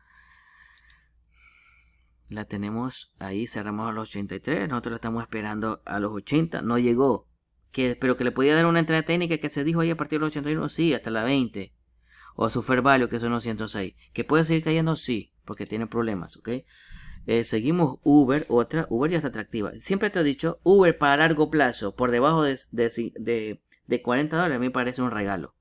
La tenemos ahí, cerramos a los 83, nosotros estamos esperando a los 80, no llegó. Que, pero que le podía dar una entrada técnica que se dijo ahí a partir de los 81, sí, hasta la 20. O a su value, que son los 106. Que puede seguir cayendo, sí, porque tiene problemas, ¿ok? Eh, seguimos Uber, otra. Uber ya está atractiva. Siempre te he dicho, Uber para largo plazo, por debajo de, de 40 dólares, a mí me parece un regalo.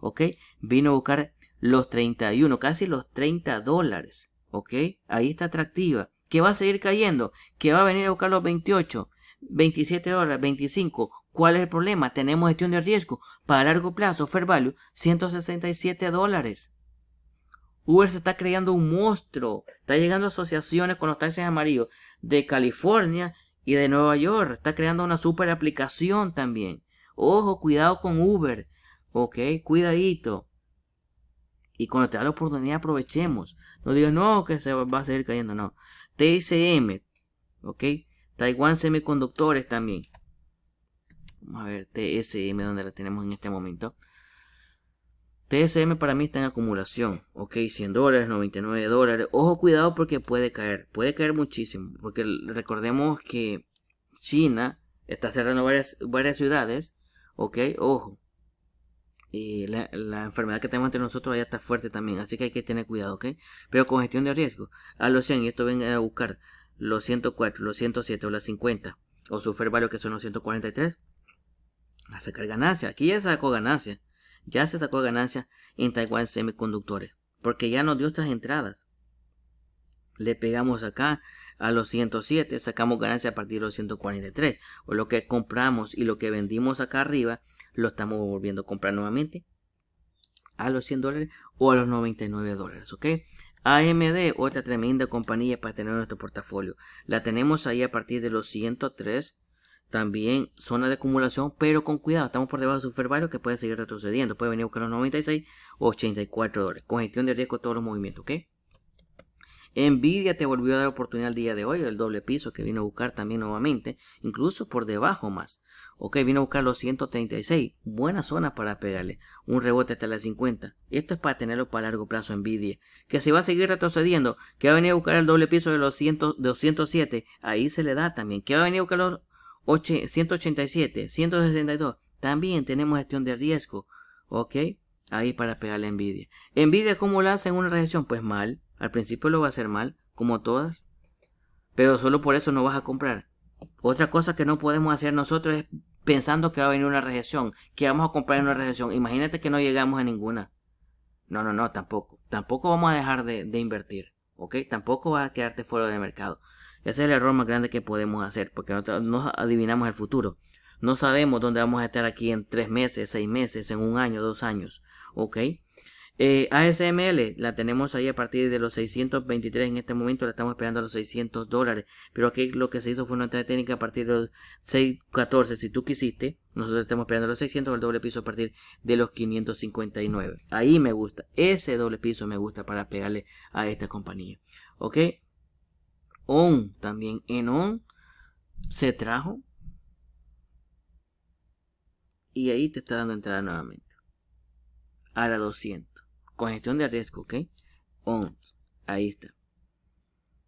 ¿Ok? Vino a buscar los 31, casi los 30 dólares. ¿Ok? Ahí está atractiva. Que va a seguir cayendo. Que va a venir a buscar los 28, 27 dólares, 25. ¿Cuál es el problema? Tenemos gestión de riesgo. Para largo plazo, Fair Value, 167 dólares. Uber se está creando un monstruo. Está llegando a asociaciones con los taxis amarillos de California y de Nueva York. Está creando una super aplicación también. Ojo, cuidado con Uber. Ok, cuidadito. Y cuando te da la oportunidad, aprovechemos. No digas, no, que se va a seguir cayendo, no. TSM, ¿ok? Taiwan Semiconductores también. Vamos a ver TSM, donde la tenemos en este momento. TSM para mí está en acumulación. Ok, 100 dólares, 99 dólares. Ojo, cuidado porque puede caer. Puede caer muchísimo. Porque recordemos que China está cerrando varias, varias ciudades. Ok, ojo y la, enfermedad que tenemos entre nosotros ya está fuerte también, así que hay que tener cuidado, ¿ok? Pero con gestión de riesgo, a los 100, y esto venga a buscar los 104, los 107 o las 50, o su fair que son los 143, a sacar ganancia. Aquí ya sacó ganancia, ya se sacó ganancia en Taiwán Semiconductores, porque ya nos dio estas entradas. Le pegamos acá a los 107, sacamos ganancia a partir de los 143, o lo que compramos y lo que vendimos acá arriba lo estamos volviendo a comprar nuevamente a los 100 dólares o a los 99 dólares, ¿ok? AMD, otra tremenda compañía para tener nuestro portafolio. La tenemos ahí a partir de los 103. También zona de acumulación, pero con cuidado, estamos por debajo de su que puede seguir retrocediendo. Puede venir a buscar los 96 o 84 dólares. Con gestión de riesgo todos los movimientos, ¿ok? Nvidia te volvió a dar oportunidad el día de hoy, el doble piso que vino a buscar también nuevamente, incluso por debajo más. Ok, vino a buscar los 136. Buena zona para pegarle. Un rebote hasta las 50. Esto es para tenerlo para largo plazo envidia Que se va a seguir retrocediendo, que va a venir a buscar el doble piso de los 100, 207. Ahí se le da también. Que va a venir a buscar los 187, 162. También tenemos gestión de riesgo. Ok, ahí para pegarle envidia envidia Nvidia, ¿cómo hace en una reacción? Pues mal. Al principio lo va a hacer mal, como todas. Pero solo por eso no vas a comprar. Otra cosa que no podemos hacer nosotros es pensando que va a venir una recesión, que vamos a comprar una recesión. Imagínate que no llegamos a ninguna. No, no, no, tampoco. Tampoco vamos a dejar de, invertir, ¿ok? Tampoco vas a quedarte fuera del mercado. Ese es el error más grande que podemos hacer, porque no, no adivinamos el futuro. No sabemos dónde vamos a estar aquí en tres meses, seis meses, en un año, dos años, ¿ok? Eh, ASML la tenemos ahí a partir de los 623 en este momento, la estamos esperando a los 600 dólares. Pero aquí lo que se hizo fue una entrada técnica a partir de los 614. Si tú quisiste, nosotros estamos esperando a los 600 el doble piso a partir de los 559. Ahí me gusta, ese doble piso me gusta para pegarle a esta compañía. Ok, ON también en ON se trajo y ahí te está dando entrada nuevamente a la 200 congestión gestión de riesgo, ¿ok? On, ahí está.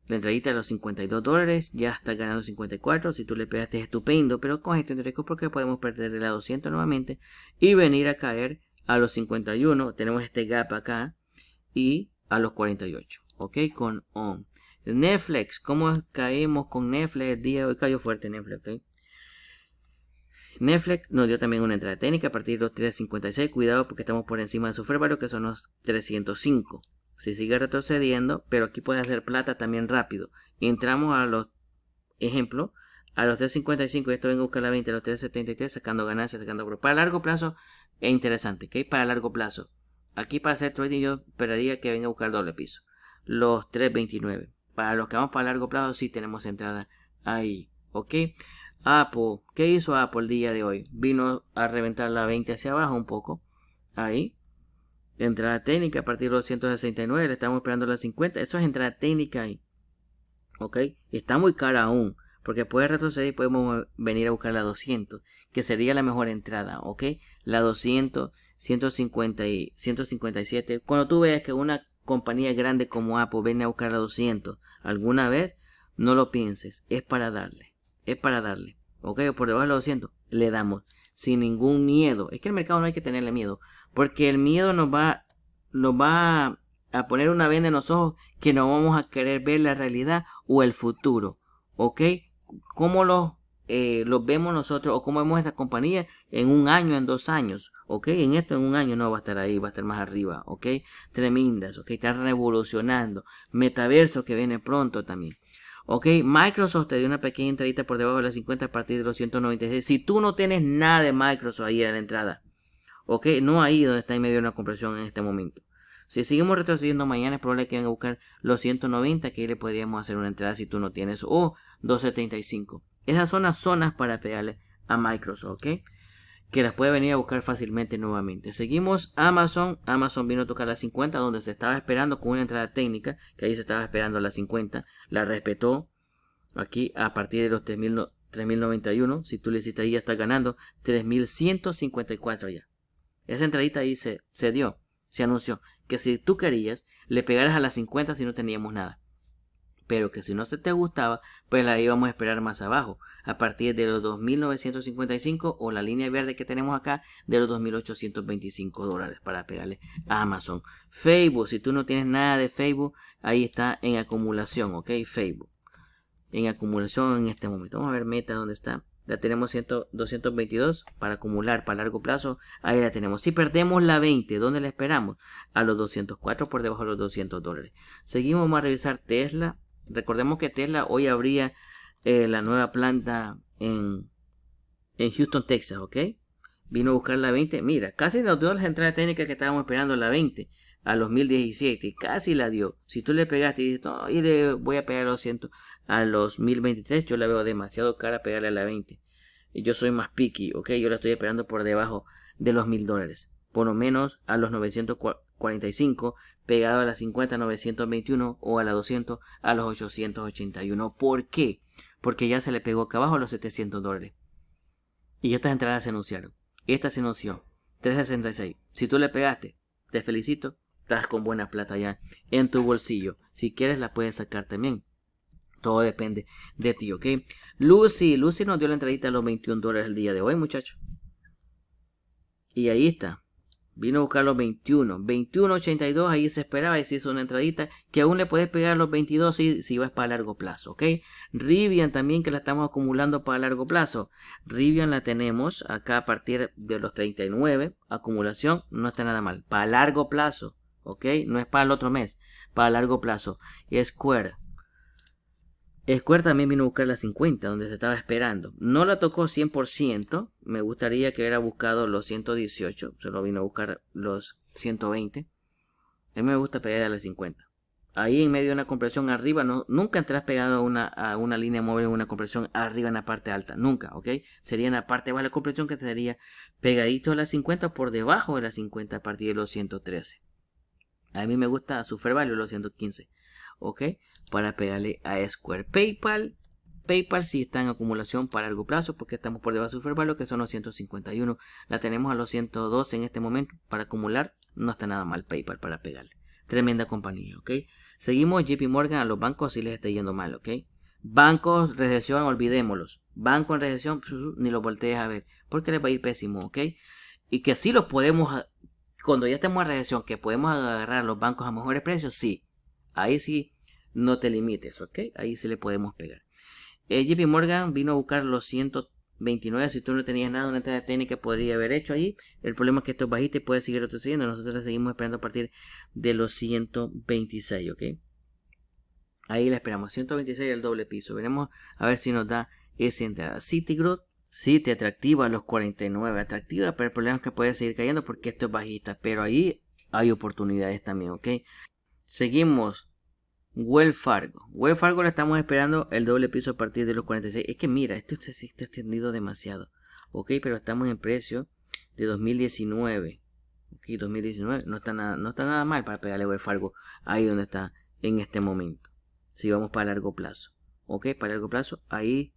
La entradita a los 52 dólares, ya está ganando 54. Si tú le pegaste estupendo, pero con gestión de riesgo porque podemos perder la 200 nuevamente y venir a caer a los 51. Tenemos este gap acá y a los 48, ¿ok? Con on. Netflix, ¿cómo caemos con Netflix? El día de hoy cayó fuerte Netflix, ¿ok? Netflix nos dio también una entrada técnica a partir de los 356. Cuidado porque estamos por encima de su fervor, que son los 305. Si sigue retrocediendo, pero aquí puede hacer plata también rápido. Entramos a los, ejemplo, a los 355 y esto vengo a buscar la 20, a los 373 sacando ganancias, sacando por Para largo plazo es interesante, hay Para largo plazo. Aquí para hacer trading yo esperaría que venga a buscar doble piso. Los 329. Para los que vamos para largo plazo sí tenemos entrada ahí, ¿ok? Apple, ¿qué hizo Apple el día de hoy? Vino a reventar la 20 hacia abajo un poco. Ahí. Entrada técnica a partir de los 169. Le estamos esperando las 50. Eso es entrada técnica ahí. ¿Ok? está muy cara aún. Porque puede retroceder y podemos venir a buscar la 200. Que sería la mejor entrada. ¿Ok? La 200, 150 y 157. Cuando tú veas que una compañía grande como Apple viene a buscar la 200 alguna vez, no lo pienses. Es para darle. Es para darle ok, por debajo de los 200, le damos sin ningún miedo. Es que el mercado no hay que tenerle miedo, porque el miedo nos va, nos va a poner una venda en los ojos que no vamos a querer ver la realidad o el futuro, ok, cómo lo eh, los vemos nosotros o cómo vemos esta compañía en un año, en dos años, ok, en esto en un año no va a estar ahí, va a estar más arriba, ok, tremendas, ok, está revolucionando, metaverso que viene pronto también. Ok, Microsoft te dio una pequeña entradita por debajo de las 50 a partir de los 190. Si tú no tienes nada de Microsoft ahí en la entrada, ok, no ahí donde está en medio de una compresión en este momento. Si seguimos retrocediendo mañana es probable que venga a buscar los 190 que ahí le podríamos hacer una entrada si tú no tienes o 275. Esas son las zonas para pegarle a Microsoft, ok que las puede venir a buscar fácilmente nuevamente. Seguimos Amazon. Amazon vino a tocar las 50, donde se estaba esperando con una entrada técnica, que ahí se estaba esperando las 50. La respetó aquí a partir de los 3.091. Si tú le hiciste ahí, ya está ganando 3.154 ya. Esa entradita ahí se, se dio, se anunció que si tú querías, le pegaras a las 50 si no teníamos nada pero que si no se te gustaba, pues la íbamos a esperar más abajo, a partir de los 2.955 o la línea verde que tenemos acá de los 2.825 dólares para pegarle a Amazon. Facebook, si tú no tienes nada de Facebook, ahí está en acumulación, ¿ok? Facebook. En acumulación en este momento. Vamos a ver meta dónde está. La tenemos 222 para acumular para largo plazo. Ahí la tenemos. Si perdemos la 20, ¿dónde la esperamos? A los 204 por debajo de los 200 dólares. Seguimos, vamos a revisar Tesla Recordemos que Tesla hoy abría eh, la nueva planta en, en Houston, Texas, ¿ok? Vino a buscar la 20. Mira, casi nos dio la entrada técnica que estábamos esperando la 20 a los 1017. Casi la dio. Si tú le pegaste y dices, no, le voy a pegar los 100, a los 1023, yo la veo demasiado cara pegarle a la 20. Yo soy más picky, ¿ok? Yo la estoy esperando por debajo de los 1000 dólares. Por lo menos a los 945 pegado a las 50 921 o a la 200 a los 881. ¿Por qué? Porque ya se le pegó acá abajo los 700 dólares. Y estas entradas se anunciaron. Esta se anunció. 366. Si tú le pegaste, te felicito. Estás con buena plata ya en tu bolsillo. Si quieres la puedes sacar también. Todo depende de ti, ¿ok? Lucy, Lucy nos dio la entradita a los 21 dólares el día de hoy, muchachos. Y ahí está. Vino a buscar los 21. 21, 82, ahí se esperaba y se hizo una entradita que aún le puedes pegar los 22 si, si vas para largo plazo, ¿ok? Rivian también que la estamos acumulando para largo plazo. Rivian la tenemos acá a partir de los 39. Acumulación no está nada mal. Para largo plazo, ¿ok? No es para el otro mes, para largo plazo. Square, Square también vino a buscar la 50, donde se estaba esperando. No la tocó 100%, me gustaría que hubiera buscado los 118, solo vino a buscar los 120. A mí me gusta pegar a la 50. Ahí en medio de una compresión arriba, no, nunca entras pegado a una, línea móvil en una compresión arriba en la parte alta, nunca, ¿ok? Sería en la parte baja de la compresión que estaría pegadito a la 50 por debajo de la 50 a partir de los 113. A mí me gusta su value los 115, ¿ok? para pegarle a Square. PayPal, PayPal sí está en acumulación para largo plazo porque estamos por debajo de su Lo que son los 151. La tenemos a los 112 en este momento para acumular. No está nada mal PayPal para pegarle. Tremenda compañía, ¿ok? Seguimos JP Morgan a los bancos si les está yendo mal, ¿ok? Bancos, recesión, olvidémoslos. Banco en recesión, ni los voltees a ver, porque les va a ir pésimo, ¿ok? Y que si los podemos, cuando ya estemos en recesión, que podemos agarrar los bancos a mejores precios, sí. Ahí sí no te limites, ¿ok? Ahí se le podemos pegar. Eh, JP Morgan vino a buscar los 129. Si tú no tenías nada, una entrada técnica podría haber hecho ahí. El problema es que bajista y puede seguir retrocediendo. Nosotros seguimos esperando a partir de los 126, ¿ok? Ahí la esperamos. 126 el doble piso. Veremos a ver si nos da esa entrada. Citigroup sí te atractiva a los 49. Atractiva, pero el problema es que puede seguir cayendo porque esto es bajista. Pero ahí hay oportunidades también, ¿ok? Seguimos Wells Fargo. Wells Fargo la estamos esperando el doble piso a partir de los 46. Es que mira, esto se está extendido demasiado. Ok, pero estamos en precio de 2019. Ok, 2019. No está nada, no está nada mal para pegarle Wells Fargo ahí donde está en este momento. Si vamos para largo plazo. Ok, para largo plazo ahí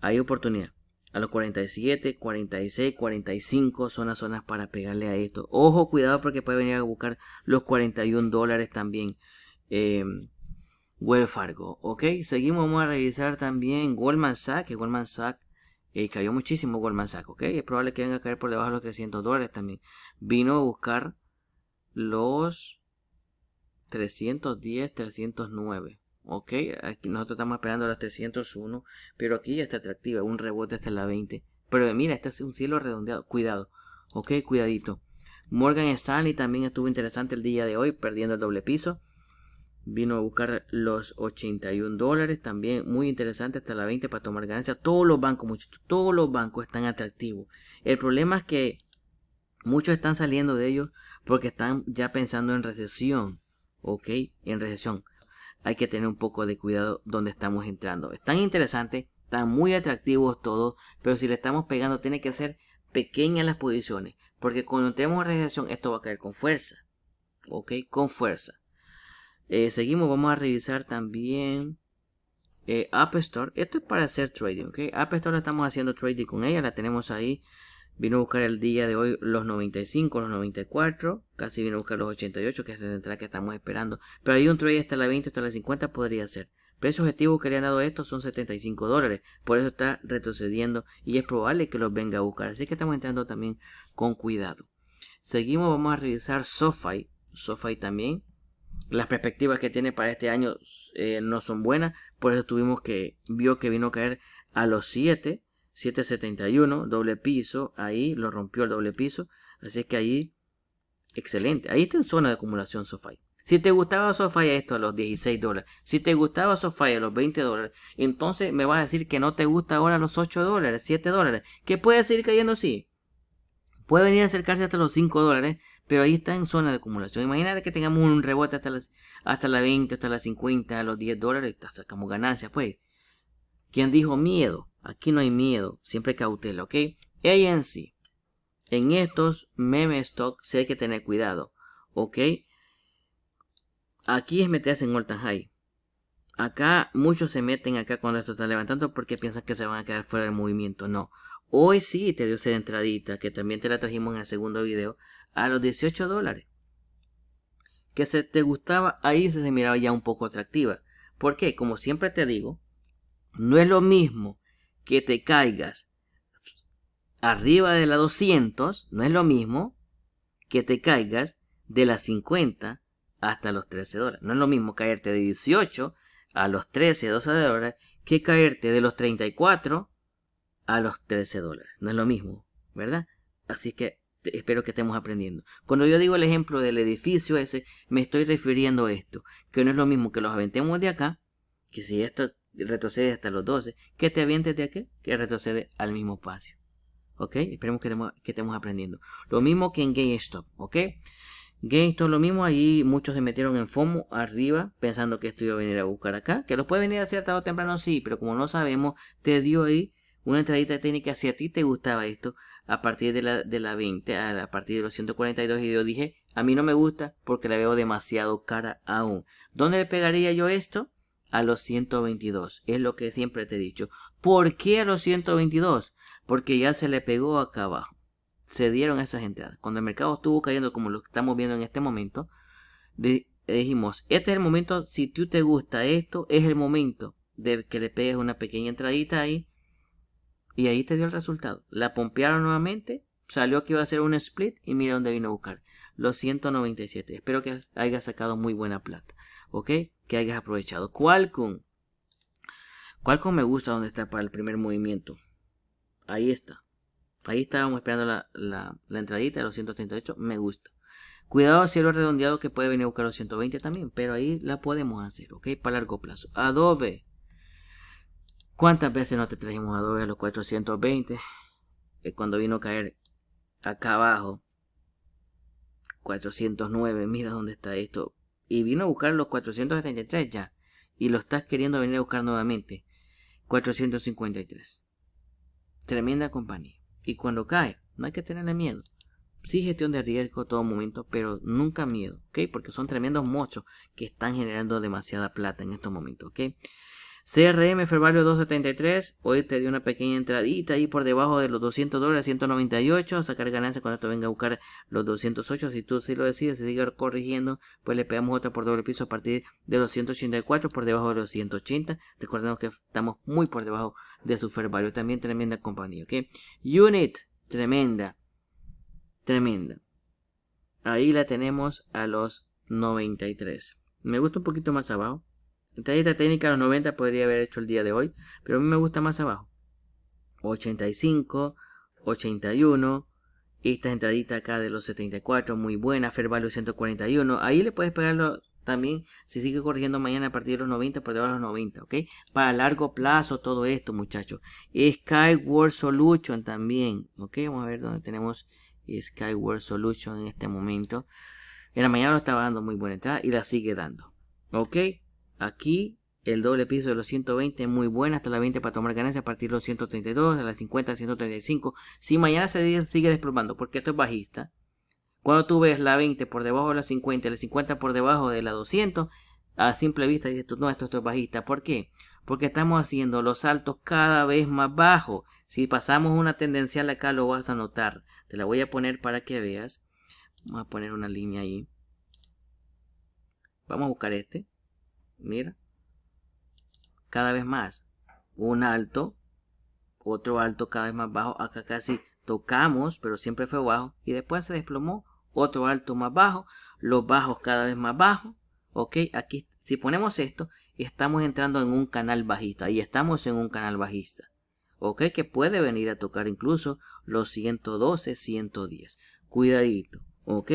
hay oportunidad. A los 47, 46, 45 son las zonas para pegarle a esto. Ojo, cuidado porque puede venir a buscar los 41 dólares también. Em, Wells Fargo. Ok, seguimos, vamos a revisar también Goldman Sachs, que Goldman Sachs eh, cayó muchísimo Goldman Sachs, ok, es probable que venga a caer por debajo de los 300 dólares también. Vino a buscar los 310, 309. Ok, aquí nosotros estamos esperando las 301, pero aquí ya está atractiva, un rebote hasta la 20. Pero mira, este es un cielo redondeado, cuidado, ok, cuidadito. Morgan Stanley también estuvo interesante el día de hoy, perdiendo el doble piso vino a buscar los 81 dólares. También muy interesante hasta la 20 para tomar ganancia. Todos los bancos, muchachos, todos los bancos están atractivos. El problema es que muchos están saliendo de ellos porque están ya pensando en recesión. ¿Ok? En recesión. Hay que tener un poco de cuidado donde estamos entrando. Están interesantes, están muy atractivos todos, pero si le estamos pegando tiene que ser pequeñas las posiciones. Porque cuando tenemos recesión esto va a caer con fuerza. ¿Ok? Con fuerza. Eh, seguimos, vamos a revisar también eh, App Store. Esto es para hacer trading, App Store estamos haciendo trading con ella, la tenemos ahí. Vino a buscar el día de hoy los 95, los 94. Casi vino a buscar los 88, que es la entrada que estamos esperando. Pero hay un trade hasta la 20, hasta la 50 podría ser. Precio objetivo que le han dado estos son 75 dólares. Por eso está retrocediendo y es probable que los venga a buscar. Así que estamos entrando también con cuidado. Seguimos, vamos a revisar SoFi. SoFi también las perspectivas que tiene para este año eh, no son buenas, por eso tuvimos que, vio que vino a caer a los 7, 771, doble piso, ahí lo rompió el doble piso, así que ahí, excelente, ahí está en zona de acumulación SoFi. Si te gustaba SoFi esto a los 16 dólares, si te gustaba SoFi a los 20 dólares, entonces me vas a decir que no te gusta ahora los 8 dólares, 7 dólares, que puede seguir cayendo así. Puede venir a acercarse hasta los 5 dólares, pero ahí está en zona de acumulación. Imagínate que tengamos un rebote hasta las, hasta 20, hasta las 50, a los 10 dólares, sacamos ganancias, pues. ¿Quién dijo miedo? Aquí no hay miedo, siempre cautela, ¿ok? ahí en sí. En estos meme stocks hay que tener cuidado, ¿ok? Aquí es meterse en all high. Acá muchos se meten acá cuando esto está levantando porque piensan que se van a quedar fuera del movimiento. No. Hoy sí te dio esa entradita que también te la trajimos en el segundo video a los 18 dólares. Que se te gustaba, ahí se, miraba ya un poco atractiva. Porque, como siempre te digo, no es lo mismo que te caigas arriba de la 200, no es lo mismo que te caigas de la 50 hasta los 13 dólares. No es lo mismo caerte de 18 a los 13, 12 dólares que caerte de los 34 a los 13 dólares. No es lo mismo, ¿verdad? Así que espero que estemos aprendiendo. Cuando yo digo el ejemplo del edificio ese, me estoy refiriendo a esto, que no es lo mismo que los aventemos de acá, que si esto retrocede hasta los 12, que te este avientes de aquí, que retrocede al mismo espacio. ¿Ok? Esperemos que estemos, que estemos aprendiendo. Lo mismo que en GameStop, ¿ok? GameStop lo mismo, Ahí muchos se metieron en FOMO arriba pensando que esto iba a venir a buscar acá. Que los puede venir a hacer tarde o temprano, sí, pero como no sabemos, te dio ahí una entradita técnica si a ti te gustaba esto a partir de la, de la 20, a, partir de los 142 y yo dije, a mí no me gusta porque la veo demasiado cara aún. ¿Dónde le pegaría yo esto? A los 122, es lo que siempre te he dicho. ¿Por qué a los 122? Porque ya se le pegó acá abajo. Se dieron esas entradas. Cuando el mercado estuvo cayendo como lo estamos viendo en este momento, dijimos, este es el momento, si tú te gusta esto, es el momento de que le pegues una pequeña entradita ahí y ahí te dio el resultado. La pompearon nuevamente, salió que iba a hacer un split y mira dónde vino a buscar. Los 197. Espero que hayas sacado muy buena plata. ¿Ok? Que hayas aprovechado. Qualcomm. Qualcomm me gusta donde está para el primer movimiento. Ahí está. Ahí estábamos esperando la, la, la entradita de los 138. Me gusta. Cuidado cielo redondeado que puede venir a buscar los 120 también, pero ahí la podemos hacer, ¿ok? Para largo plazo. Adobe. ¿Cuántas veces no te trajimos a dos a los 420? Eh, cuando vino a caer acá abajo. 409, mira dónde está esto. Y vino a buscar los 473 ya. Y lo estás queriendo venir a buscar nuevamente. 453. Tremenda compañía. Y cuando cae, no hay que tenerle miedo. Sí, gestión de riesgo todo momento, pero nunca miedo, ¿ok? Porque son tremendos mochos que están generando demasiada plata en estos momentos, ¿ok? CRM Value 273, hoy te dio una pequeña entradita ahí por debajo de los 200 dólares, 198, sacar ganancia cuando tú venga a buscar los 208, si tú sí lo decides, Y sigue corrigiendo, pues le pegamos otra por doble piso a partir de los 184 por debajo de los 180, recordemos que estamos muy por debajo de su fair también tremenda compañía, ¿ok? Unit, tremenda, tremenda. Ahí la tenemos a los 93. Me gusta un poquito más abajo. Entradita técnica a los 90 podría haber hecho el día de hoy, pero a mí me gusta más abajo. 85, 81. Esta entradita acá de los 74, muy buena. Fair value 141. Ahí le puedes pegarlo también si sigue corrigiendo mañana a partir de los 90, por debajo de los 90, ¿ok? Para largo plazo todo esto, muchachos. Skyward Solution también, ¿ok? Vamos a ver dónde tenemos Skyward Solution en este momento. En la mañana lo estaba dando muy buena entrada y la sigue dando, ¿ok? Aquí el doble piso de los 120 es muy bueno. hasta la 20 para tomar ganancia a partir de los 132, a las 50, 135. Si mañana se sigue desplomando, porque esto es bajista, cuando tú ves la 20 por debajo de la 50, la 50 por debajo de la 200, a simple vista dices tú, no, esto, esto es bajista. ¿Por qué? Porque estamos haciendo los saltos cada vez más bajos. Si pasamos una tendencial acá lo vas a notar. Te la voy a poner para que veas. Vamos a poner una línea ahí. Vamos a buscar este. Mira. Cada vez más. Un alto. Otro alto cada vez más bajo. Acá casi tocamos, pero siempre fue bajo. Y después se desplomó. Otro alto más bajo. Los bajos cada vez más bajo Ok, aquí si ponemos esto, estamos entrando en un canal bajista. Y estamos en un canal bajista. Ok, que puede venir a tocar incluso los 112, 110. Cuidadito. Ok.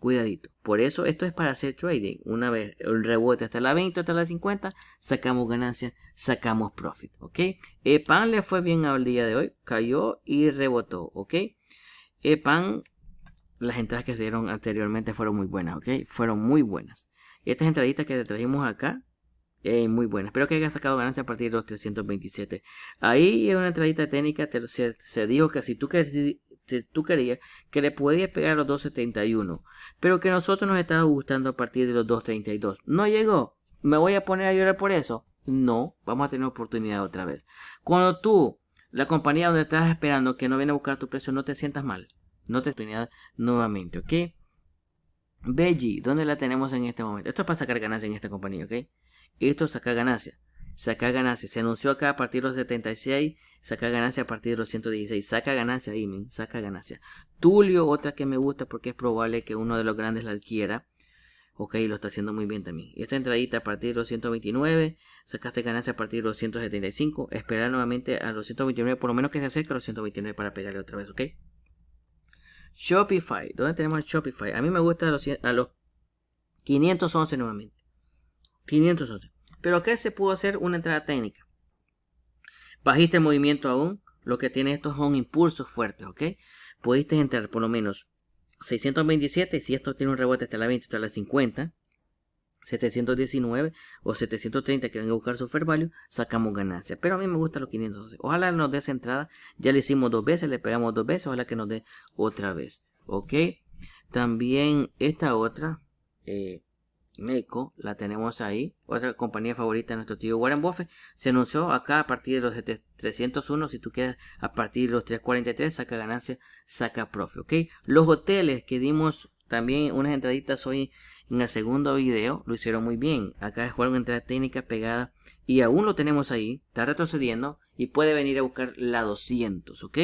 Cuidadito. Por eso esto es para hacer trading. Una vez el rebote hasta la 20, hasta la 50, sacamos ganancias, sacamos profit. ¿Ok? EPAN eh, le fue bien al día de hoy. Cayó y rebotó. ¿Ok? EPAN, eh, las entradas que se dieron anteriormente fueron muy buenas. ¿Ok? Fueron muy buenas. Estas entraditas que trajimos acá, es eh, muy buena. Espero que haya sacado ganancia a partir de los 327. Ahí es una entradita técnica. se, se, dijo que si tú este, tú querías, que le podías pegar los 271, pero que nosotros nos estaba gustando a partir de los 232. No llegó. ¿Me voy a poner a llorar por eso? No, vamos a tener oportunidad otra vez. Cuando tú, la compañía donde estás esperando que no viene a buscar tu precio, no te sientas mal. No te oportunidad nuevamente, ¿ok? Veggie, ¿dónde la tenemos en este momento? Esto es para sacar ganancias en esta compañía, ¿ok? Esto saca sacar ganancias saca ganancia. Se anunció acá a partir de los 76, saca ganancia a partir de los 116. Saca ganancia, Imen, saca ganancia. Tulio, otra que me gusta porque es probable que uno de los grandes la adquiera. Ok, lo está haciendo muy bien también. Esta entradita a partir de los 129, sacaste ganancia a partir de los 175. Esperar nuevamente a los 129, por lo menos que se acerque a los 129 para pegarle otra vez, ok. Shopify, ¿dónde tenemos Shopify? A mí me gusta a los 511 nuevamente. 511. Pero qué se pudo hacer una entrada técnica. Bajiste el movimiento aún. Lo que tiene estos son impulsos fuertes, ¿ok? Pudiste entrar por lo menos 627. Si esto tiene un rebote hasta la 20, hasta la 50. 719 o 730 que venga a buscar su fair value, sacamos ganancia. Pero a mí me gusta los 512. Ojalá nos dé esa entrada. Ya le hicimos dos veces, le pegamos dos veces. Ojalá que nos dé otra vez. Ok. También esta otra. Eh, Meco la tenemos ahí. Otra compañía favorita de nuestro tío Warren Buffett. Se anunció acá a partir de los 301. Si tú quieres, a partir de los 343, saca ganancia, saca profe. ¿ok? Los hoteles que dimos también unas entraditas hoy en el segundo video lo hicieron muy bien. Acá entre entrada técnica pegada y aún lo tenemos ahí. Está retrocediendo y puede venir a buscar la 200, ¿ok?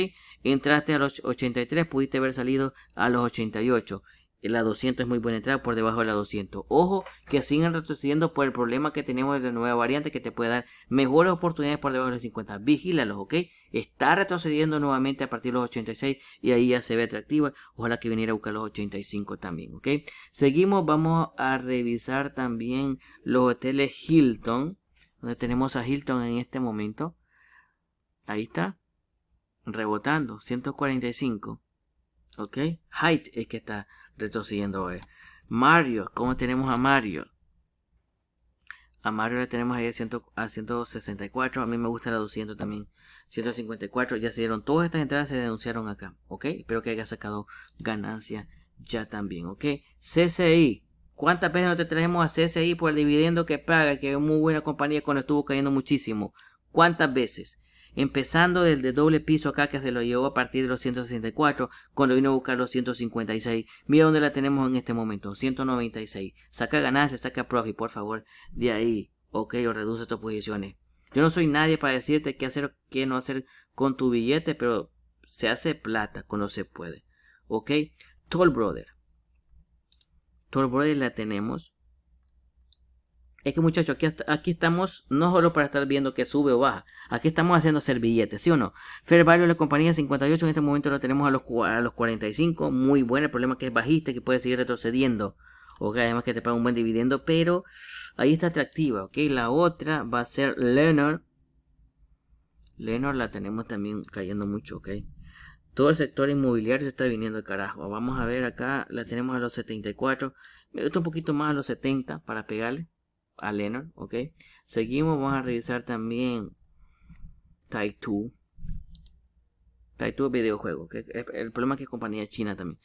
Entraste a los 83, pudiste haber salido a los 88 la 200 es muy buena entrada por debajo de la 200. Ojo que sigan retrocediendo por el problema que tenemos de la nueva variante que te puede dar mejores oportunidades por debajo de los 50. Vigílalos, ¿ok? Está retrocediendo nuevamente a partir de los 86 y ahí ya se ve atractiva. Ojalá que viniera a buscar los 85 también, ¿ok? Seguimos, vamos a revisar también los hoteles Hilton, donde tenemos a Hilton en este momento. Ahí está, rebotando, 145. ¿Ok? Height es que está retrocediendo es. Eh. Mario, ¿cómo tenemos a Mario? A Mario le tenemos ahí a, 164. A mí me gusta la 200 también. 154. Ya se dieron todas estas entradas, se denunciaron acá. ¿Ok? Espero que haya sacado ganancia ya también. ¿Ok? CCI. ¿Cuántas veces no te traemos a CCI por el dividendo que paga? Que es muy buena compañía cuando estuvo cayendo muchísimo. ¿Cuántas veces? empezando desde doble piso acá que se lo llevó a partir de los 164 cuando vino a buscar los 156 mira dónde la tenemos en este momento 196 saca ganancias, saca profit por favor de ahí ok o reduce tus posiciones yo no soy nadie para decirte qué hacer qué no hacer con tu billete pero se hace plata cuando se puede ok Toll Brother Toll Brother la tenemos es que muchachos, aquí, estamos no solo para estar viendo que sube o baja, aquí estamos haciendo servilletes, ¿sí o no? Fair value la compañía 58, en este momento la tenemos a los, a los 45, muy buena. el problema es que es bajista, que puede seguir retrocediendo, o que además que te paga un buen dividendo, pero ahí está atractiva, ¿ok? La otra va a ser Leonard. Leonard la tenemos también cayendo mucho, ¿ok? Todo el sector inmobiliario se está viniendo de carajo. Vamos a ver acá, la tenemos a los 74. Me gusta un poquito más a los 70 para pegarle a Lennon, ¿ok? Seguimos, vamos a revisar también Taitu. Taitu videojuego, que el problema es que es compañía china también.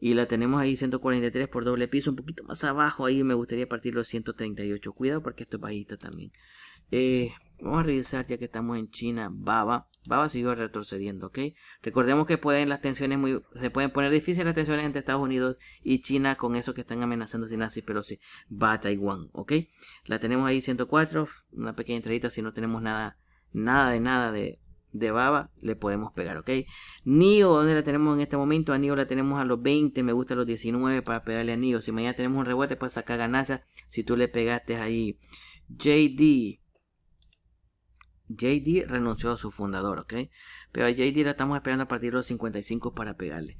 Y la tenemos ahí 143 por doble piso, un poquito más abajo. Ahí me gustaría partir los 138. Cuidado porque esto es bajita también. Eh, vamos a revisar ya que estamos en China, Baba. Baba siguió retrocediendo, ¿ok? Recordemos que pueden las tensiones muy, se pueden poner difíciles las tensiones entre Estados Unidos y China con eso que están amenazando nazis pero si, va a Taiwán, ¿ok? La tenemos ahí 104, una pequeña entradita si no tenemos nada, nada de nada de, baba, le podemos pegar, ¿ok? Nio, ¿dónde la tenemos en este momento? A Nio la tenemos a los 20, me gusta a los 19 para pegarle a Nio. Si mañana tenemos un rebote, para pues sacar ganancias si tú le pegaste ahí. JD, JD renunció a su fundador, ¿ok? Pero a JD la estamos esperando a partir de los 55 para pegarle.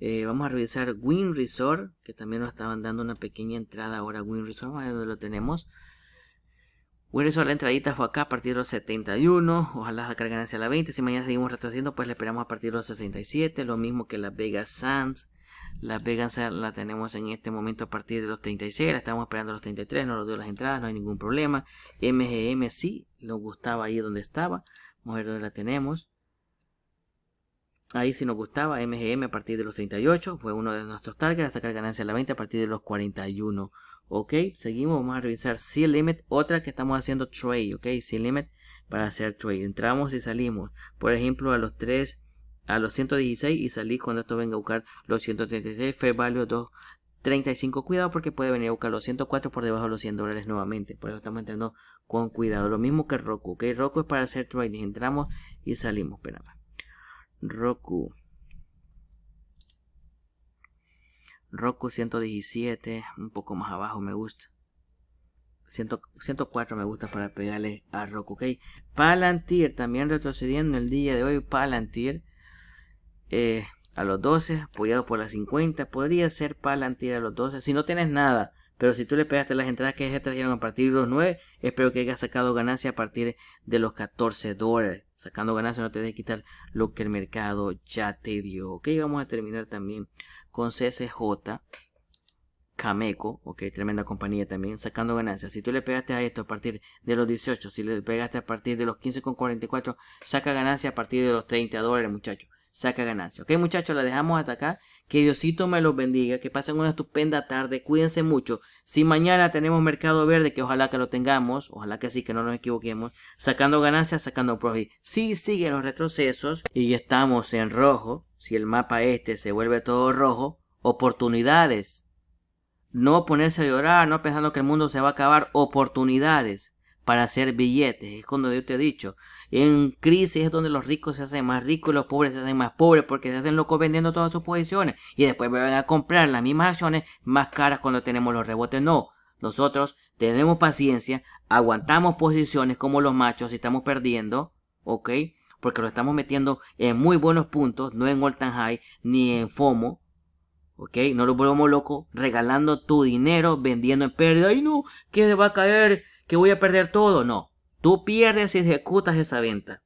Eh, vamos a revisar Win Resort, que también nos estaban dando una pequeña entrada ahora a Win Resort, ver donde lo tenemos. Win Resort, la entradita fue acá a partir de los 71, ojalá la cargan hacia la 20. Si mañana seguimos retrasando, pues le esperamos a partir de los 67, lo mismo que la Vegas Sands. La Vegas la tenemos en este momento a partir de los 36, la estamos esperando a los 33, nos dio las entradas, no hay ningún problema. MGM sí, nos gustaba ahí donde estaba, vamos a ver dónde la tenemos. Ahí sí nos gustaba, MGM a partir de los 38, fue uno de nuestros targets, a sacar ganancia a la venta a partir de los 41. Ok, seguimos, vamos a revisar Sea Limit, otra que estamos haciendo trade, ok, Sea Limit para hacer trade. Entramos y salimos, por ejemplo, a los 3 a los 116 y salir cuando esto venga a buscar los 136. Fair value 235. Cuidado porque puede venir a buscar los 104 por debajo de los 100 dólares nuevamente. Por eso estamos entrando con cuidado. Lo mismo que Roku. Ok, Roku es para hacer trading. Entramos y salimos. Espérame. Roku. Roku 117. Un poco más abajo me gusta. 104 me gusta para pegarle a Roku. Ok. Palantir también retrocediendo el día de hoy. Palantir eh, a los 12, apoyados por las 50. Podría ser Palantir a los 12. Si no tienes nada, pero si tú le pegaste las entradas que se trajeron a partir de los 9, espero que hayas sacado ganancia a partir de los 14 dólares. Sacando ganancia no te dejes quitar lo que el mercado ya te dio. Ok, vamos a terminar también con CCJ. Cameco, ok, tremenda compañía también, sacando ganancias. Si tú le pegaste a esto a partir de los 18, si le pegaste a partir de los 15,44, saca ganancia a partir de los 30 dólares, muchachos saca ganancia. Ok, muchachos, la dejamos hasta acá. Que Diosito me los bendiga. Que pasen una estupenda tarde. Cuídense mucho. Si mañana tenemos mercado verde, que ojalá que lo tengamos. Ojalá que sí, que no nos equivoquemos. Sacando ganancias, sacando profit. Si siguen los retrocesos y estamos en rojo, si el mapa este se vuelve todo rojo, oportunidades. No ponerse a llorar, no pensando que el mundo se va a acabar. Oportunidades para hacer billetes. Es cuando yo te he dicho. En crisis es donde los ricos se hacen más ricos y los pobres se hacen más pobres porque se hacen locos vendiendo todas sus posiciones y después van a comprar las mismas acciones más caras cuando tenemos los rebotes. No, nosotros tenemos paciencia, aguantamos posiciones como los machos si estamos perdiendo, ¿ok? Porque lo estamos metiendo en muy buenos puntos, no en all high ni en FOMO, ¿ok? No lo volvamos loco regalando tu dinero, vendiendo en pérdida. ¡Ay no! ¿Qué va a caer? ¿Que voy a perder todo? No, Tú pierdes si ejecutas esa venta.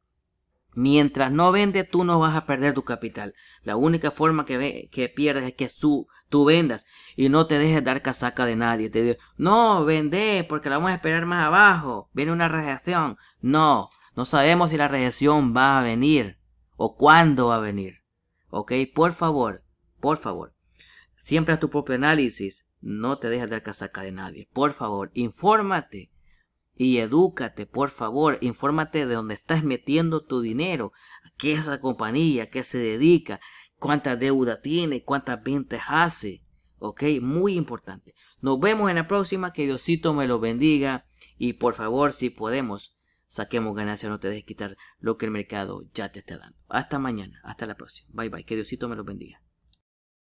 Mientras no vendes, tú no vas a perder tu capital. La única forma que, que pierdes es que tú tú vendas y no te dejes dar casaca de nadie. Te digo, no, vende porque la vamos a esperar más abajo. Viene una reacción. No, no sabemos si la reacción va a venir o cuándo va a venir. ¿Ok? Por favor, por favor. Siempre a tu propio análisis. No te dejes dar casaca de nadie. Por favor, infórmate y edúcate, por favor, infórmate de dónde estás metiendo tu dinero, qué es la compañía, qué se dedica, cuánta deuda tiene, cuántas ventas hace. ¿Ok? Muy importante. Nos vemos en la próxima. Que Diosito me lo bendiga. Y por favor, si podemos, saquemos ganancias. No te dejes quitar lo que el mercado ya te está dando. Hasta mañana. Hasta la próxima. Bye bye. Que Diosito me lo bendiga.